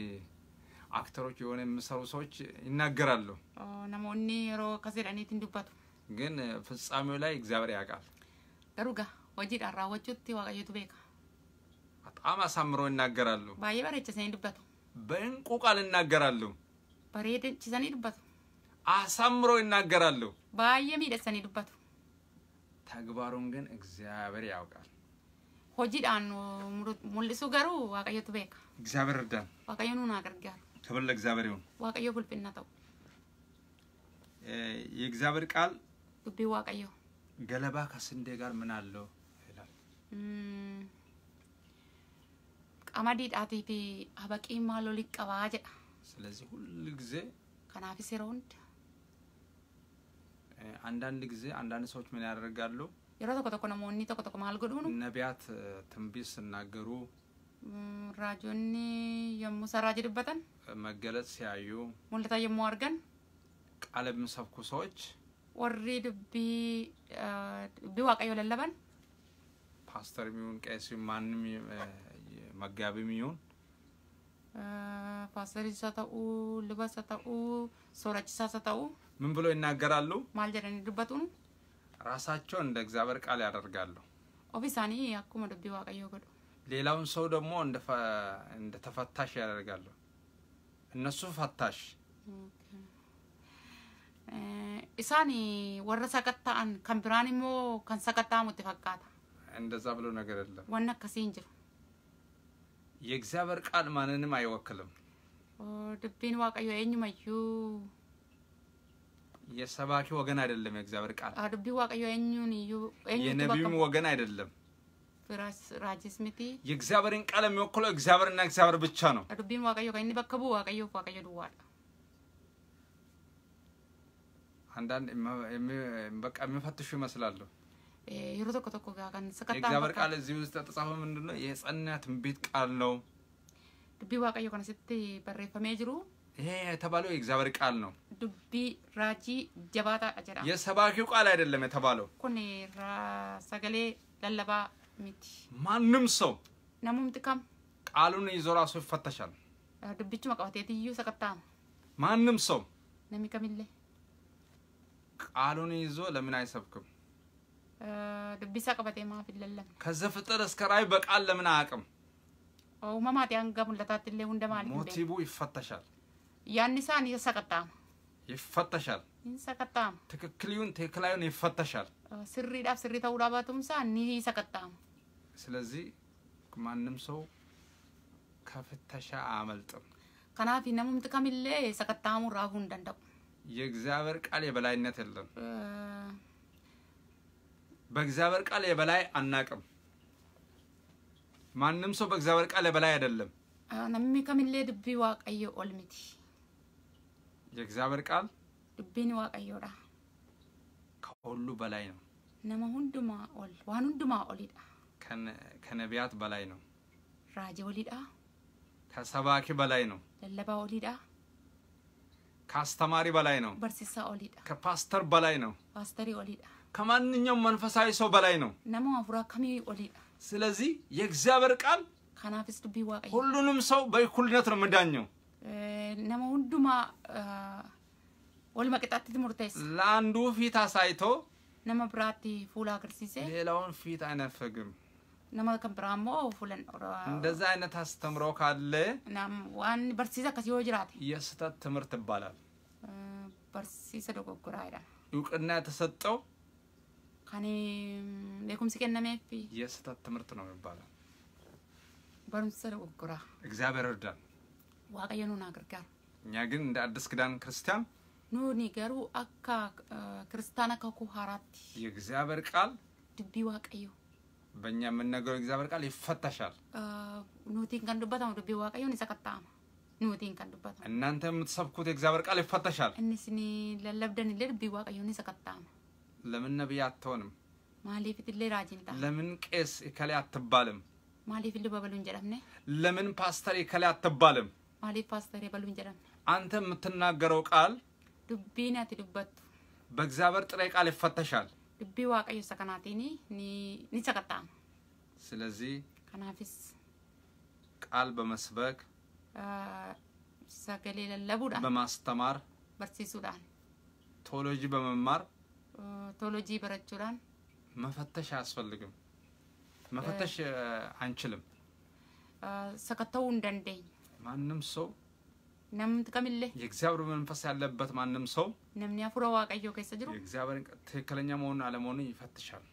አክተሮች የሆነ የሚሰሩ ሰዎች ይናገራሉ። ግን ፍጻሜው ላይ እግዚአብሔር ያውቃል። ገሩጋ ዋቀየቱ ቤካ በጣም አሳምሮ ይናገራሉ። ባየ በሬችሰን ዱበቱ በእንቁ ቃል ይናገራሉ። አሳምሮ ይናገራሉ። ባየ ተግባሩን ግን እግዚአብሔር ያውቃል። ሆጂዳን ሞልሱ ገሩ ዋቀዮ ትቤካ እግዚአብሔር እርዳን ዋቀዮ ኑን አገርጋር ክብር ይሁን ዋቀዮ ፍልፍና ተው የእግዚአብሔር ቃል ግቢ ዋቀዮ ገለባ ከስንዴ ጋር ምን አለው ይላል። ቀማዲ ጣቲቲ አበቂ ማሎ ሊቀባጀ ስለዚህ ሁሉ ጊዜ ከናፊሴሮንድ አንዳንድ ጊዜ አንዳንድ ሰዎች ምን ያደርጋሉ? የሮ ተቆጠቆ ነው ሞኒ ተቆጠቆ ማልገዱ ነው ነቢያት ትንቢት ሲናገሩ ራጆኒ የሙሰራ ጅድበተን መገለጽ ሲያዩ ሙልታ የሙዋርገን ቃል የሚሰብኩ ሰዎች ወሪ ድቢ ቢዋቀዩ ለለበን ፓስተር ሚሆን ቀሲ ማንም መጋቢ ሚሆን ፓስተር ሰተኡ ልበሰተኡ ሶረች ሳሰተኡ ምን ብሎ ይናገራሉ? ማልጀረን ድበቱን ራሳቸው እንደ እግዚአብሔር ቃል ያደርጋሉ። ኦፊሳኒ አኩመ ዱቢ ዋቀዮ ጎዱ ሌላውን ሰው ደግሞ እንደ ተፈታሽ ያደርጋሉ። እነሱ ፈታሽ ኢሳኒ ወረ ሰቀታአን ከን ቢራን ሞ ከን ሰቀታሙት ፈቃታ እንደዛ ብሎ ነገር የለም። ወነ ከሲ እንጅሩ የእግዚአብሔር ቃል ማንንም አይወክልም። ድቤን ዋቀዮ ኤኙመዩ የሰባኪ ወገን አይደለም። የእግዚአብሔር ቃል አርቢ ዋቀዮ እኙን እዩ የነቢዩም ወገን አይደለም። ራጅስ ሚቲ የእግዚአብሔርን ቃል የሚወክለው እግዚአብሔርና እግዚአብሔር ብቻ ነው። ዱቢን ዋቀዮ ከኒ በከቡ ዋቀዮ ዋቀዮ ድዋል አንዳንድ በቃ የሚፈትሹ ይመስላሉ። ይሩ ቶኮ ቶኮ ጋ ከን ስከታ የእግዚአብሔር ቃል እዚህ ውስጥ ተጻፈ። ምንድን ነው? የጸና ትንቢት ቃል ነው። ዱቢ ዋቀዮ ከነ ስቲ በሬፈሜ ጅሩ ይሄ የተባለው የእግዚአብሔር ቃል ነው። ዱቢ ራጂ ጀባታ አጀራ የሰባኪው ቃል አይደለም የተባለው ኩኒ ሰገሌ ለለባ ሚቲ ማንም ሰው ነሙም ጥቃም ቃሉን ይዞ ራሱ ይፈተሻል። ዱቢቹ መቃወት የትዩ ሰቀታ ማንም ሰው ነሚከሚለ ቃሉን ይዞ ለምን አይሰብክም? ዱቢሳ ቀበቴ ማፍ ይለለም ከዘፍጥር እስከ ራእይ በቃል ለምን አያውቅም? ያንገሙ ያንገሙለታትሌ ሁንደማል ሞቲቡ ይፈተሻል። ያንሳን ይሰቀጣም ይፈተሻል። ይሰቀጣም ትክክልዩን ትክክላዩን ይፈተሻል። ስሪዳፍ ስሪ ተውዳባቱምሳ ኒ ይሰቀጣም። ስለዚህ ማንም ሰው ከፍተሻ አያመልጥም። ከናፊ ነሙም ከሚሌ ይሰቀጣሙ ራሁ እንደንደቁ የእግዚአብሔር ቃል የበላይነት የለም። በእግዚአብሔር ቃል የበላይ አናቅም። ማንም ሰው በእግዚአብሔር ቃል የበላይ አይደለም። namni kamillee dubbii waaqayyo ኦልሚቲ የእግዚአብሔር ቃል ልቤን ዋቀዮዳ ከሁሉ በላይ ነው። ነመ ሁንዱማ ኦል ዋን ሁንዱማ ኦሊዳ ከነቢያት በላይ ነው። ራጀ ወሊዳ ከሰባኪ በላይ ነው። ለለባ ኦሊዳ ከአስተማሪ በላይ ነው። በርሲሳ ኦሊዳ ከፓስተር በላይ ነው። ፓስተሪ ኦሊዳ ከማንኛውም መንፈሳዊ ሰው በላይ ነው። ነማ አፉራ ከሚ ኦሊዳ ስለዚህ የእግዚአብሔር ቃል ከናፍስ ድቢ ዋቀ ሁሉንም ሰው በእኩልነት ነው የምዳኘው። nama hundumaa wal maqixaatti murteessa. Laanduu fiit hasaayitoo. Nama biraatti fuula agarsiisee. ሌላውን ina አይነፍግም። nama kan biraa immoo fuulan እንደዚህ አይነት አስተምሮ ካለ ዋን በርሲሳ ከሲ yoo jiraate የስህተት ትምህርት ይባላል። በርሲሳ dogoggora jedhama. እውቅና የተሰጠው kan beekumsi kennameef የስህተት ትምህርት ነው ይባላል። barumsa dogoggora እግዚአብሔር እርዳን። ዋቀየኑን naa እኛ ግን እንደ አዲስ ክዳን ክርስቲያን kiristiyaan? Nuuni አካ akka ከኩ akka የእግዚአብሔር ቃል ድቢ ዋቀዩ በእኛ የምንነገረው የእግዚአብሔር ቃል ይፈተሻል። ኑቲን ከንዱበት ነው ድቢ waaqayዮን isa ነው ኑቲን ከንዱበት እናንተ የምትሰብኩት የእግዚአብሔር ቃል ይፈተሻል። እንስኒ ለለብደን ሌ ድቢ waaqayዮን isa ነው ለምን ነቢይ አትሆንም? ማሊፍ ትሌ ራጂንታ ለምን ቄስ እከሌ አትባልም? ማሊፍ ልበበሉን ጀረምነ ለምን ፓስተር እከሌ አትባልም? ማሊ ፓስተር የበሉኝ ጀለም አንተ የምትናገረው ቃል ዱቢን አት ዱበቱ በእግዚአብሔር ጥሬ ቃል ይፈተሻል። ዱቢ ዋቀዮ ሰከናቲኒ ኒሰቀጣ ስለዚህ ከናፊስ ቃል በመስበክ ሰገሌ ለለቡዳ በማስተማር በርሲሱዳን ቶሎጂ በመማር ቶሎጂ በረቹዳን መፈተሽ አያስፈልግም። መፈተሽ አንችልም። ሰከተው እንደንደኝ ማንም ሰው ነምት ከምልህ የእግዚአብሔር መንፈስ ያለበት ማንም ሰው ነምን ያፉረ ዋቀዮ ከሰጅሩ የእግዚአብሔር ትክክለኛ መሆኑን አለመሆኑ ይፈትሻል።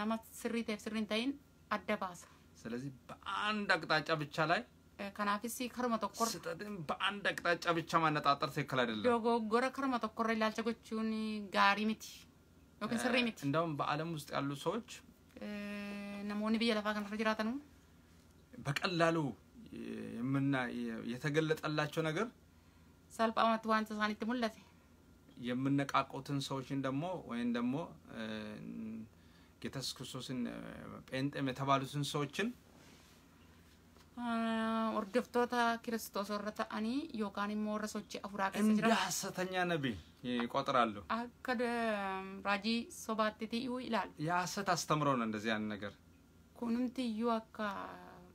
ነማት ስሪ ተፍ አደባሳ ስለዚህ በአንድ አቅጣጫ ብቻ ላይ ከናፊሲ ከርመ ተኮር ስጠትን በአንድ አቅጣጫ ብቻ ማነጣጠር ትክክል አይደለም። ዶጎጎረ ከርመ ተኮር ላልቸጎችን ጋሪ ምት ወይ ስሪ እንደውም በአለም ውስጥ ያሉ ሰዎች ነሞኒ ብየ ለፋ ከነረጅራተ በቀላሉ የምና የተገለጠላቸው ነገር ሰልጳማት ዋንተ ሳኒት ሙለቴ የምነቃቁትን ሰዎችን ደግሞ ወይም ደግሞ ጌታ ኢየሱስ ክርስቶስን ጴንጤም የተባሉትን ሰዎችን ኦርደፍቶታ ክርስቶስ ወረ ተአኒ ዮካን ሞረሶች ወረ ሶቺ አፉራ እንደ ሐሰተኛ ነቢ ይቆጥራሉ። አከደ ራጂ ሶባቴቲ ይሁ ይላል። የሐሰት አስተምሮ ነው እንደዚህ ያን ነገር ኩኑምቲ ዩ አካ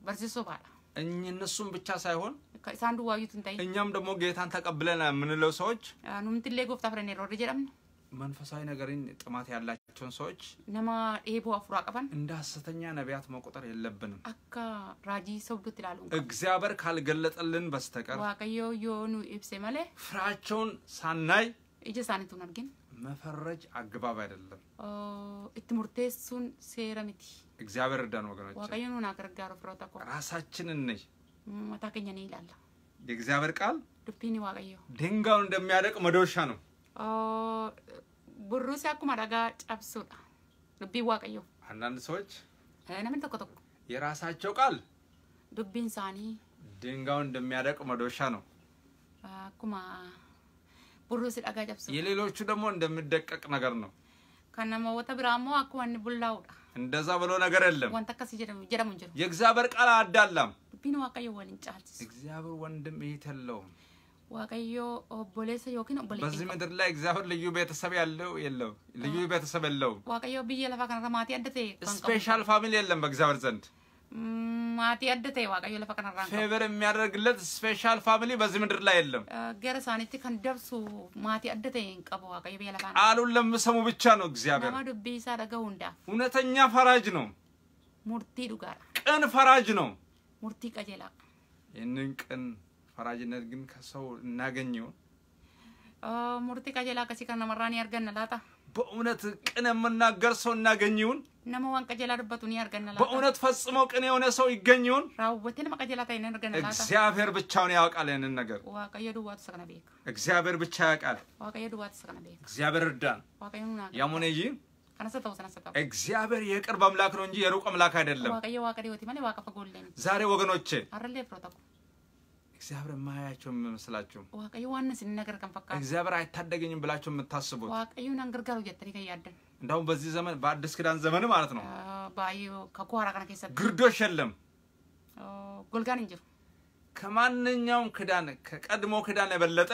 በርሲ ባላ እነሱም ብቻ ሳይሆን ሳንዱ ዋዩት እንታይ እኛም ደግሞ ጌታን ተቀብለን የምንለው ሰዎች ጎፍታ ፍረን መንፈሳዊ ነገርን ጥማት ያላቸውን ሰዎች ነማ ኤቦ አፍሮ አቀፈን እንደ ሐሰተኛ ነቢያት መቆጠር የለብንም። አካ ራጂ እግዚአብሔር ካልገለጠልን በስተቀር ዋቀዮ የሆኑ ፍራቸውን ሳናይ እጀ መፈረጅ አግባብ አይደለም። እትሙርቴሱን እግዚአብሔር እርዳን ወገኖች። ወቀየኑ ሁን አገር ጋር ፍሮ ተኮ ራሳችንን ነሽ ወታከኘን ይላል የእግዚአብሔር ቃል ዱብቲኒ ዋቀዩ ድንጋዩን እንደሚያደቅ መዶሻ ነው። ኦ ቡሩሲ አኩማ ማዳጋ ጨብሱዳ ዱቢ ዋቀዩ አንዳንድ ሰዎች እኔም ተኮ የራሳቸው ቃል ዱቢን ሳኒ ድንጋዩን እንደሚያደቅ መዶሻ ነው። አኩማ ቡሩሲ ዳጋ ጨብሱ የሌሎቹ ደግሞ እንደሚደቀቅ ነገር ነው። ከነመወተ ብራሞ አኩ ቡላውዳ እንደዛ ብሎ ነገር የለም። የእግዚአብሔር ቃል አዳላም። እግዚአብሔር ወንድም እህት የለውም። ዋቀዮ ኦቦሌሰ ዮኪን ኦቦሌ በዚህ ምድር ላይ እግዚአብሔር ልዩ ቤተሰብ ያለው የለው ልዩ ቤተሰብ የለውም። ዋቀዮ ብዬ ለፋ ከነተ አደቴ ስፔሻል ፋሚሊ የለም በእግዚአብሔር ዘንድ ማቲ adda ta'e waaqayyo lafa የሚያደርግለት ስፔሻል ፋሚሊ በዚህ ምድር ላይ የለም። ገረ ሳኒቲ ከን ማቲ አደ ta'e hin qabu waaqayyo biyya ብቻ ነው እግዚአብሔር። nama dubbii isaa dhaga'u እውነተኛ ፈራጅ ነው። ሙርቲ ዱጋራ ቅን ፈራጅ ነው። ሙርቲ ቀጀላ ይህንን ቅን ፈራጅነት ግን ከሰው እናገኘው ሙርቲ ቀጀላ ከሲ ከነመራን ያርገን ላታ በእውነት ቅን የምናገር ሰው እናገኝ ይሁን። nama waan qajeelaa dubbatu ni arganna laata. በእውነት ፈጽሞ ቅን የሆነ ሰው ይገኝ ይሁን። raawwattee nama qajeelaa ta'e ni arganna laata. እግዚአብሔር ብቻውን ያውቃል ይህንን ነገር። waaqayyo duwwaatu isa kana beeka. እግዚአብሔር ብቻ ያውቃል። waaqayyo duwwaatu isa kana beeka. እግዚአብሔር እርዳን። waaqayyo nu naaga. ያሙነ ይይ እግዚአብሔር የቅርብ አምላክ ነው እንጂ የሩቅ አምላክ አይደለም። ዛሬ ወገኖቼ እግዚአብሔር ማያቸው ነገር ከንፈካ እግዚአብሔር አይታደገኝም ብላችሁ የምታስቡት እንደውም በዚህ ዘመን በአዲስ ኪዳን ዘመን ማለት ነው ባዩ ከኳራ ግርዶሽ የለም። ጎልጋን እንጅሩ ከማንኛውም ክዳን ከቀድሞ ክዳን የበለጠ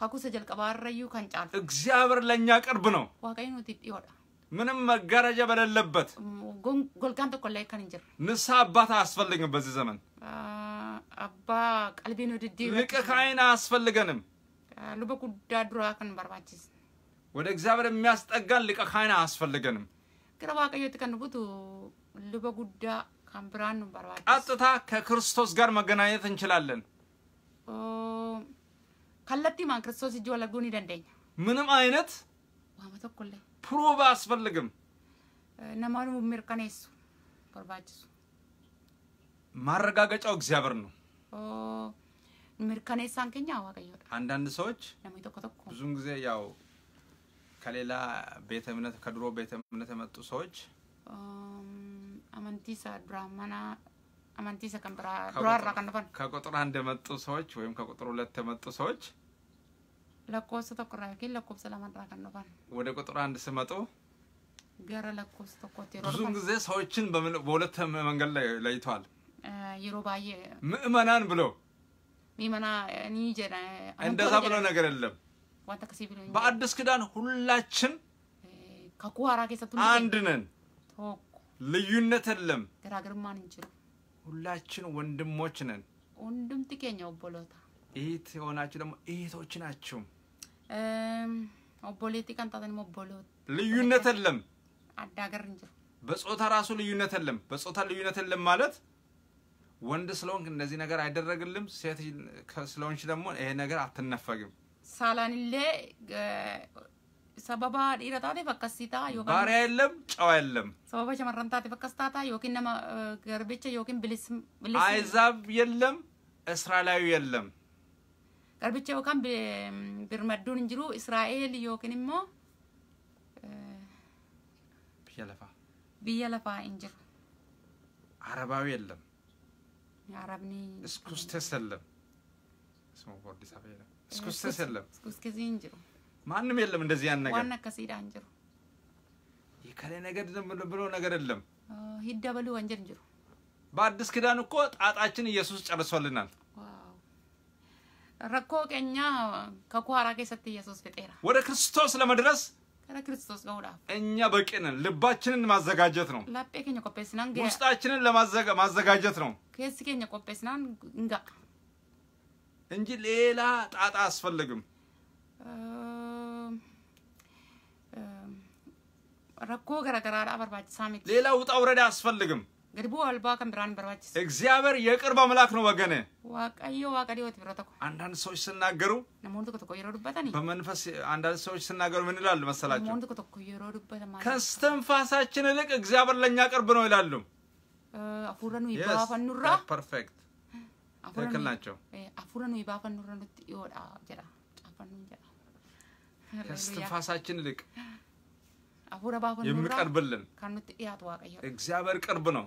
ከኩሰ ጀልቀባረዩ ከንጫል እግዚአብሔር ለእኛ ቅርብ ነው። ዋቀይኑ ይወዳ ምንም መጋረጃ በሌለበት ጎልጋን ተቆላይ ከንጅር ንስሐ አባት አያስፈልግም በዚህ ዘመን አባ ቀልቤን ወድዴ ልቅህ አይን አያስፈልገንም። ጉዳ ከን በርባችስ ወደ እግዚአብሔር የሚያስጠጋን አያስፈልገንም። ከን ጉዳ በርባችስ ቀጥታ ከክርስቶስ ጋር መገናኘት እንችላለን። ከለቲ ማን ክርስቶስ እጅ ወለጉን ይደንደኝ ምንም አይነት ዋማ ተኮለ አያስፈልግም። ነማኑ ሚርከኔሱ በርባችሱ ማረጋገጫው እግዚአብሔር ነው። ምርከኔሳን ከኛ ዋቀኞ አንዳንድ ሰዎች ብዙም ጊዜ ያው ከሌላ ቤተ እምነት ከድሮ ቤተ እምነት የመጡ ሰዎች አመንቲሳ ድራማና አመንቲሳ ከንብራ ዱራራ ከንፈን ከቁጥር አንድ የመጡ ሰዎች ወይም ከቁጥር ሁለት የመጡ ሰዎች ለኮስ ተቆራ ግን ለኮስ ለማድራ ከንፈን ወደ ቁጥር አንድ ስመጡ ገረ ለኮስ ተቆቴ ብዙን ጊዜ ሰዎችን በሁለት መንገድ ላይ ለይተዋል። yeroo ምእመናን ብሎ ምእመና Mi'manaa እንደዛ ብሎ ነገር የለም። ዋንታ ከሲ ብሎ በአዲስ ኪዳን ሁላችን ከኩሃራ ሀራ ከሰቱ አንድ ነን። ልዩነት የለም። ገራግርማን እንችሉ ሁላችን ወንድሞች ነን። ወንድም ጥቄኛ ቦሎታ እህት የሆናችሁ ደግሞ እህቶች ናችሁ። ኦቦሌቲ ቀንጣተን ኦቦሎት ልዩነት የለም። አዳገር እንችሉ በጾታ ራሱ ልዩነት የለም። በጾታ ልዩነት የለም ማለት ወንድ ስለሆንክ እንደዚህ ነገር አይደረግልም፣ ሴት ስለሆንሽ ደግሞ ይሄ ነገር አትነፈግም። ሳላንሌ ሰበባ ዲረታቴ በከስታ ባሪያ የለም ጨዋ የለም ሰበባ ሸመረንታቴ በከስታታ ዮኪን ነ ገርቤቸ ዮኪን ብልስ አይዛብ የለም እስራኤላዊ የለም ገርቤቸ ዮካን ብርመዱን እንጅሩ እስራኤል ዮኪን ሞ ብየለፋ ብየለፋ እንጅር አረባዊ የለም isku stesellem isma gordisaa fayyadam isku stesellem ማንም የለም እንደዚህ ያን ነገር ዋና ከሲዳ እንጅሩ የከሌ ነገር ብሎ ነገር የለም ሂዳ ወንጀል እንጅሩ በአዲስ ኪዳን እኮ ጣጣችን ኢየሱስ ጨርሶልናል። ረኮ ቀኛ ከኳራ ከሰት ኢየሱስ ወደ ክርስቶስ ለመድረስ ክርስቶስ ጋውዳ እኛ በቂ ነን። ልባችንን ማዘጋጀት ነው። ላጴ ኬኛ ቆጴስናን ውስጣችንን ለማዘጋጀት ነው። እንጋ እንጂ ሌላ ጣጣ አስፈልግም። uh, um, uh, ረኮ ገረገራ በርባጭ ሳሚት ሌላ ውጣ ውረድ አስፈልግም። ገድቦ አልባ ከን ብራን እግዚአብሔር የቅርብ አምላክ ነው ወገኔ። ዋቀዮ ዋቀዲ ወት ቢሮ ተኮ አንዳንድ ሰዎች ሲናገሩ ነሞንቱ ከተኮ ይሮዱበታኒ በመንፈስ አንዳንድ ሰዎች ሲናገሩ ምን ይላሉ መሰላቸው? ነሞንቱ ከተኮ ይሮዱበት ማለት ከስተንፋሳችን ይልቅ እግዚአብሔር ለኛ ቅርብ ነው ይላሉ። አፉረኑ ይባፈኑራ ፐርፌክት ትክክል ናቸው። አፉረኑ ይባፈኑራ ኑት ይወዳ ጀራ ጫፈኑ ጀራ ከስትንፋሳችን ይልቅ የሚቀርብልን እግዚአብሔር ቅርብ ነው።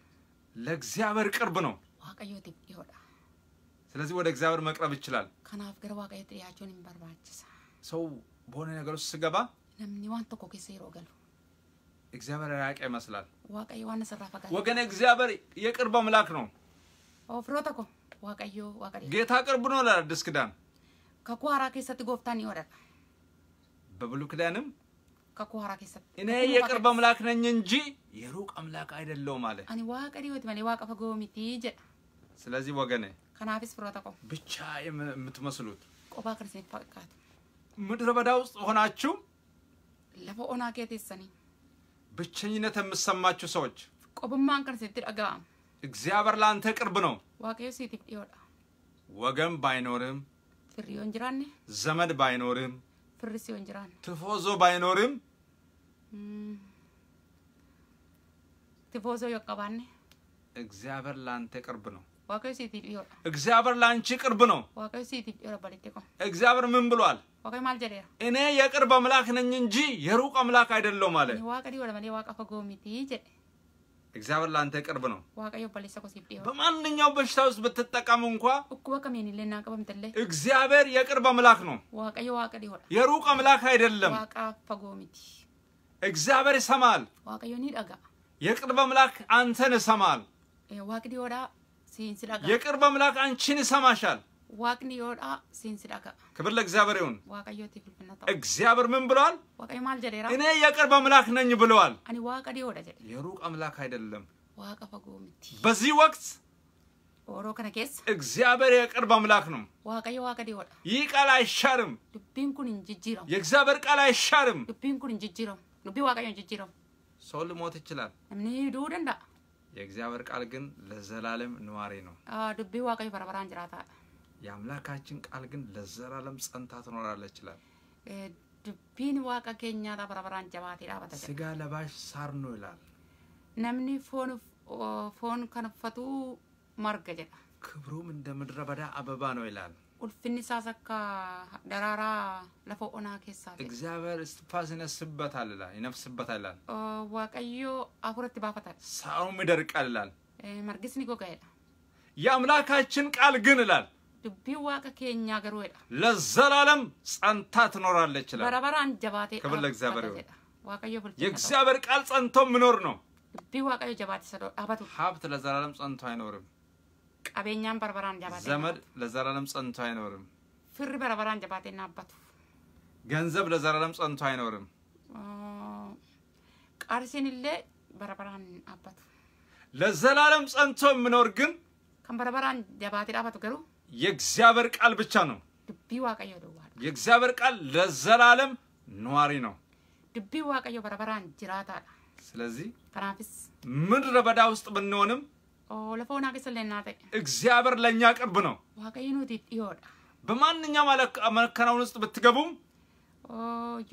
ለእግዚአብሔር ቅርብ ነው። ስለዚህ ወደ እግዚአብሔር መቅረብ ይችላል። ሰው በሆነ ነገር ውስጥ ስገባ እግዚአብሔር የራቀ ይመስላል። ወገን እግዚአብሔር የቅርብ አምላክ ነው። ጌታ ቅርብ ነው ለአዲስ ክዳን ኪዳን ከኳራ ከሰት ጎፍታን ይወዳል በብሉይ ከኮራ ከሰብ እኔ የቅርብ አምላክ ነኝ እንጂ የሩቅ አምላክ አይደለሁም አለ። አኒ ዋቀ ዲወት ማለ ዋቀ ፈጎ ሚቲ ስለዚህ ወገኔ ከናፊስ ፍሮተቆ ብቻ የምትመስሉት ቆባ ክርስቲያን ፈቃት ምድረ በዳ ውስጥ ሆናችሁ ለፈ ኦና ኬቴሰኒ ብቸኝነት የምሰማችሁ ሰዎች ቆብማን ክርስቲያን ትደጋም እግዚአብሔር ለአንተ ቅርብ ነው። ዋቀዮ ሲቲፍ ይወዳ ወገን ባይኖርም ፍሪዮን ጅራኔ ዘመድ ባይኖርም ፍር ሲሆን ጅራን ትፎዞ ባይኖርም ትፎዞ ይቀባኔ እግዚአብሔር ላንተ ቅርብ ነው። እግዚአብሔር ላንቺ ቅርብ ነው። እግዚአብሔር ምን ብሏል? እኔ የቅርብ አምላክ ነኝ እንጂ የሩቅ አምላክ አይደለሁም አለ። እግዚአብሔር ለአንተ ቅርብ ነው። በማንኛው በሽታ ውስጥ ብትጠቀም እንኳ እግዚአብሔር የቅርብ አምላክ ነው። የሩቅ አምላክ አይደለም። እግዚአብሔር ይሰማል። የቅርብ አምላክ አንተን ይሰማል። የቅርብ አምላክ አንቺን ይሰማሻል። ዋቅኒ ይወዳ ሲንስዳ ክብር ለእግዚአብሔር ይሁን። ዋቀዮ ፍልፍነታ እግዚአብሔር ምን ብሏል? ዋቀዮ ማል ጀዴራ እኔ የቅርብ አምላክ ነኝ ብለዋል። አኒ ዋቀ ዲወዳ ጀዴ የሩቅ አምላክ አይደለም። ዋቀ ፈጎ ሚቲ በዚህ ወቅት ኦሮ ከነ ኬስ እግዚአብሔር የቅርብ አምላክ ነው። ዋቀዮ ዋቀ ዲወዳ ይህ ቃል አይሻርም። ዱቢን ኩን እንጅጅረም የእግዚአብሔር ቃል አይሻርም። ዱቢን ኩን እንጅጅረም ዱቢ ዋቀዮ እንጅጅረም ሰው ልሞት ይችላል። እምኒ ሂዱ ደንዳ የእግዚአብሔር ቃል ግን ለዘላለም ነዋሪ ነው። ዱቢ ዋቀዮ በረበራን ጅራታ የአምላካችን ቃል ግን ለዘላለም ጸንታ ትኖራለች ይላል። ድብቢን ዋቀ ኬኛ ረብረብራን ጀባቴ ዳበተ ስጋ ለባሽ ሳር ነው ይላል። ነምኒ ፎን ፎን ከነፈቱ መርገ ጀዳ ክብሩም እንደ ምድረ በዳ አበባ ነው ይላል። ቁልፍኒ ሳሰካ ደራራ ለፈ ኬሳ እግዚአብሔር እስትንፋስ ይነስበታል ይላል ይነፍስበታል ይላል። ዋቀዮ አፉረት ባፈታል ሳሩም ይደርቃል ይላል። መርግስኒ ጎጋ ይላል። የአምላካችን ቃል ግን ይላል dubbiin waaqa keenya garuu jedha. ለዘላለም ጸንታ ትኖራለች ይላል። በረበራን ጀባቴ ክብር ለእግዚአብሔር ይሁን። waaqayyo bulchina የእግዚአብሔር ቃል ጸንቶ የሚኖር ነው። dubbiin waaqayyo jabaate dhaabatu ሀብት ለዘላለም ጸንቶ አይኖርም። ቀቤኛን በርበራን ጀባቴ ዘመድ ለዘላለም ጸንቶ አይኖርም። ፍሪ በርበራን ጀባቴ ናባቱ ገንዘብ ለዘላለም ጸንቶ አይኖርም። ቃርሲን ሌ በርበራን አባቱ ለዘላለም ጸንቶ የሚኖር ግን ከበርበራን ጀባቴ ዳባቱ ገሩ የእግዚአብሔር ቃል ብቻ ነው። የእግዚአብሔር ቃል ለዘላለም ነዋሪ ነው። ድቢ ዋቀዮ በረበራን ጅራታ ስለዚህ ከናፊስ ምድረ በዳ ውስጥ ብንሆንም ለፎና ክስለናተ እግዚአብሔር ለእኛ ቅርብ ነው። ዋቀይኑት ይወዳ በማንኛውም መከናወን ውስጥ ብትገቡም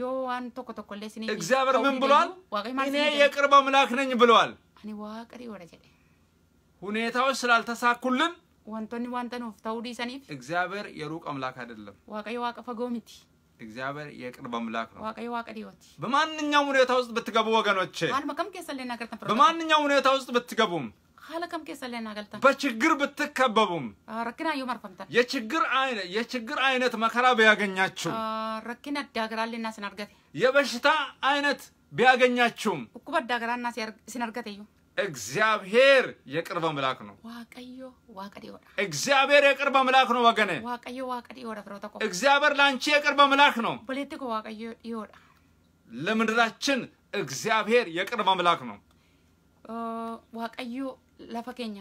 ዮዋን ቶኮ ቶኮ ለስኒ እግዚአብሔር ምን ብሏል? እኔ የቅርብ አምላክ ነኝ ብለዋል። ሁኔታዎች ስላልተሳኩልን ወንቶኒ waan xanuuf ta'uu dhiisaniif እግዚአብሔር የሩቅ አምላክ አይደለም። waaqayyo waaqa ፈጎሚቲ እግዚአብሔር የቅርብ አምላክ ነው። ዋቀይ ዋቀ ዲዮቲ በማንኛውም ሁኔታ ውስጥ ብትገቡ ወገኖቼ ሀልመ ከም ኬሰ ሌና ገልተን በማንኛውም ሁኔታ ውስጥ ብትገቡም ሀለ ከም ኬሰ ሌና ገልተን በችግር ብትከበቡም ረኪና ዩ መርፈምተን የችግር አይነ የችግር አይነት መከራ ቢያገኛችሁ ረኪና ዳግራልና ስናርገቴ የበሽታ አይነት ቢያገኛችሁም እኩበ ዳግራና ስናርገቴ እዩ እግዚአብሔር የቅርበ መልአክ ነው። እግዚአብሔር የቅርበ መልአክ ነው ወገኔ። እግዚአብሔር ለአንቺ የቅርበ መልአክ ነው። ለምድራችን እግዚአብሔር የቅርበ መልአክ ነው። ዋቀዩ ለፈገኛ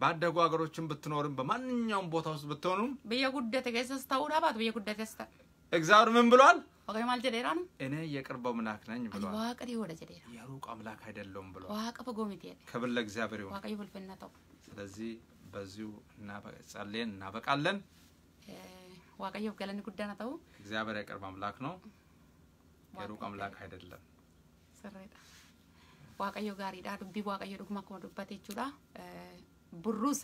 ባደጉ ሀገሮችን ብትኖርም በማንኛውም ቦታ ውስጥ ብትሆኑም በየጉደት ጉደተ ገሰስ በየጉደት ብየ እግዚአብሔር ምን ብሏል? ወቀይ ማል ጀዴራ ነው እኔ የቅርብ አምላክ ነኝ ብሏል። ዋቀሪ ወደ ጀዴራ የሩቅ አምላክ አይደለም ብሏል። ዋቀፈ ጎሚቴ ክብር ለእግዚአብሔር ይሁን። ዋቀይ ወልፈና ተው። ስለዚህ በዚሁ እናጸልየን እናበቃለን። ዋቀይ ወገለን ጉዳና ተው። እግዚአብሔር የቅርብ አምላክ ነው፣ የሩቅ አምላክ አይደለም። ስረዳ ዋቀዮ ጋር ዳ ዱቢ ዋቀዮ ዱግማ ኮዱበት ይችላ ብሩዛ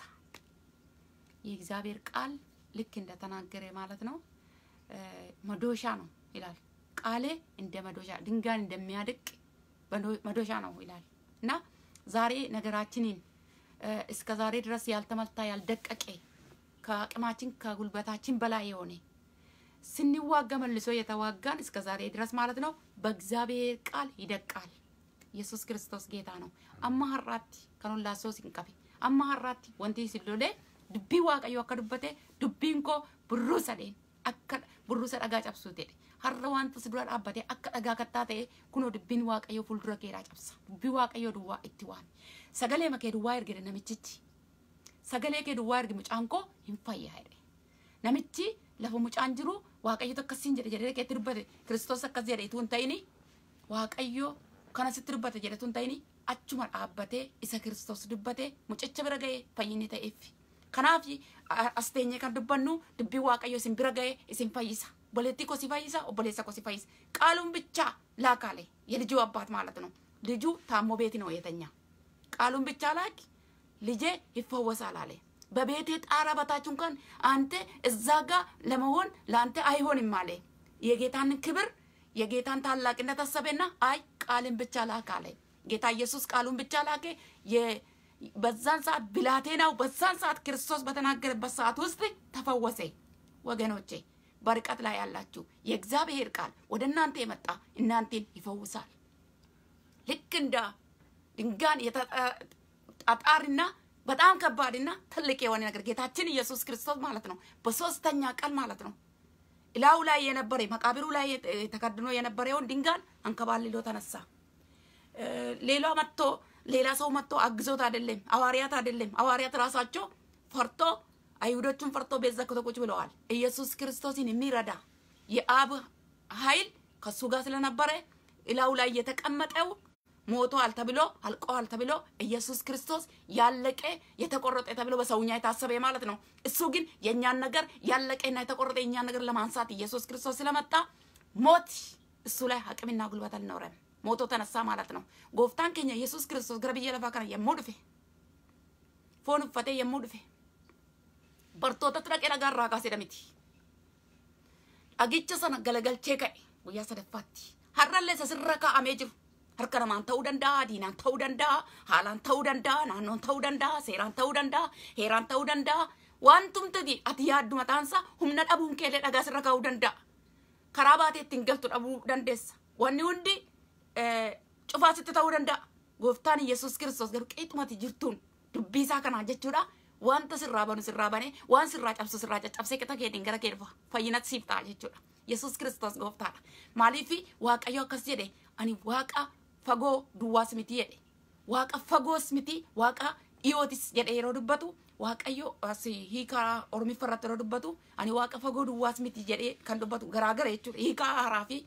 የእግዚአብሔር ቃል ልክ እንደተናገረ ማለት ነው። መዶሻ ነው ይላል። ቃሌ እንደ መዶሻ ድንጋይን እንደሚያድቅ መዶሻ ነው ይላል እና ዛሬ ነገራችንን እስከ ዛሬ ድረስ ያልተመታ ያልደቀቄ ከአቅማችን ከጉልበታችን በላይ የሆነ ስንዋጋ መልሶ የተዋጋን እስከ ዛሬ ድረስ ማለት ነው በእግዚአብሔር ቃል ይደቃል። ኢየሱስ ክርስቶስ ጌታ ነው። አማ ከኖላ ሶስ እንቀቤ አማ ወንቲ ሲሎሌ ድቢ ዋቀዮ አከ ዱበቴ ብሩ ሰዴን አከ ብሩ ሰደጋ ጨብሱት har'a wanta si dura dhaabbatee akka dhagaa kattaa ta'e kunoo dubbiin waaqayyoo fuuldura keedhaa cabsa dubbii waaqayyoo duwwaa itti waami sagalee makee duwwaa ergede namichichi sagalee kee duwwaa ergi mucaan koo hin fayyaa jedhe namichi lafa mucaan jiru waaqayyoo akkasiin jedhe jedhee keetti dubbate kiristoos akkas jedhe itoo hin ta'ini waaqayyoo kana sitti dubbate jedhe tun ta'ini achuma dhaabbatee isa kiristoos dubbate mucicha bira ga'e fayyinni ta'eef kanaaf as teenyee kan dubbannu dubbii waaqayyoo isin bira ga'e isin fayyisa. በለቲ ኮሲፋይሳ ኦቦሌሳ ኮሲፋይስ ቃሉን ብቻ ላክ አለኝ። የልጁ አባት ማለት ነው። ልጁ ታሞ ቤት ነው የተኛ። ቃሉን ብቻ ላክ፣ ልጄ ይፈወሳል አለ። በቤቴ ጣራ በታች እንኳን አንተ እዛ ጋ ለመሆን ለአንተ አይሆንም አለ። የጌታን ክብር የጌታን ታላቅነት አሰበና አይ ቃልን ብቻ ላክ አለ። ጌታ ኢየሱስ ቃሉን ብቻ ላከ። በዛን ሰዓት ብላቴናው በዛን ሰዓት ክርስቶስ በተናገረበት ሰዓት ውስጥ ተፈወሰ ወገኖቼ። በርቀት ላይ ያላችሁ የእግዚአብሔር ቃል ወደ እናንተ የመጣ እናንተን ይፈውሳል። ልክ እንደ ድንጋን አጣሪና በጣም ከባድና ትልቅ የሆነ ነገር ጌታችን ኢየሱስ ክርስቶስ ማለት ነው በሶስተኛ ቀን ማለት ነው እላዩ ላይ የነበረ መቃብሩ ላይ ተከድኖ የነበረውን ድንጋን አንከባልሎ ተነሳ። ሌላ መጥቶ ሌላ ሰው መጥቶ አግዞት አይደለም፣ ሐዋርያት አይደለም። ሐዋርያት ራሳቸው ፈርቶ አይሁዶቹን ፈርቶ ቤት ዘግተው ብለዋል። ኢየሱስ ክርስቶስን የሚረዳ የአብ ኃይል ከሱ ጋር ስለነበረ እላው ላይ የተቀመጠው ሞቷል ተብሎ አልቀዋል ተብሎ ኢየሱስ ክርስቶስ ያለቀ የተቆረጠ ተብሎ በሰውኛ የታሰበ ማለት ነው። እሱ ግን የእኛን ነገር ያለቀና የተቆረጠ የእኛን ነገር ለማንሳት ኢየሱስ ክርስቶስ ስለመጣ ሞት እሱ ላይ አቅምና ጉልበት አልኖረም። ሞቶ ተነሳ ማለት ነው። ጎፍታን ኬኛ ኢየሱስ ክርስቶስ ግረብየ ለፋ ከነ ፎን ኡፈቴ የሙድፌ bartootatti dhaqee dhagaa irraa kaase miti. Dhagicha sana galagalchee ka'e guyyaa sadaffaatti har'allee sasirra kaa'amee jiru. Harka namaan ta'uu danda'a, diinaan ta'uu danda'a, haalaan ta'uu danda'a, naannoon ta'uu danda'a, seeraan ta'uu danda'a, heeraan ta'uu danda'a. Wantumti ati yaaddu mataansa humna dhabuun kee dhagaa sirra kaa'uu danda'a. Karaa baatee ittiin galtu dhabuu dandeessa. Wanni hundi cufaasitti ta'uu danda'a. Gooftaan Yesuus Kiristoos garuu qeexumatti jirtuun dubbisaa kanaa jechuudha. wanta sirraa banu sirraa banee waan sirraa cabsu sirraa caccabsee qixa kee dhiin gara kee dhufa fayyinatti siif ta'a jechuudha yesus kiristoos gooftaadha maaliif waaqayyo akkas jedhe ani waaqa fagoo duwwaas miti jedhe waaqa fagoos miti waaqa dhiyootis jedhe yeroo dubbatu waaqayyo as hiikaa ormiffa irratti yeroo dubbatu ani waaqa fagoo duwwaas miti jedhe kan dubbatu garaagara jechuudha hiikaa haaraa fi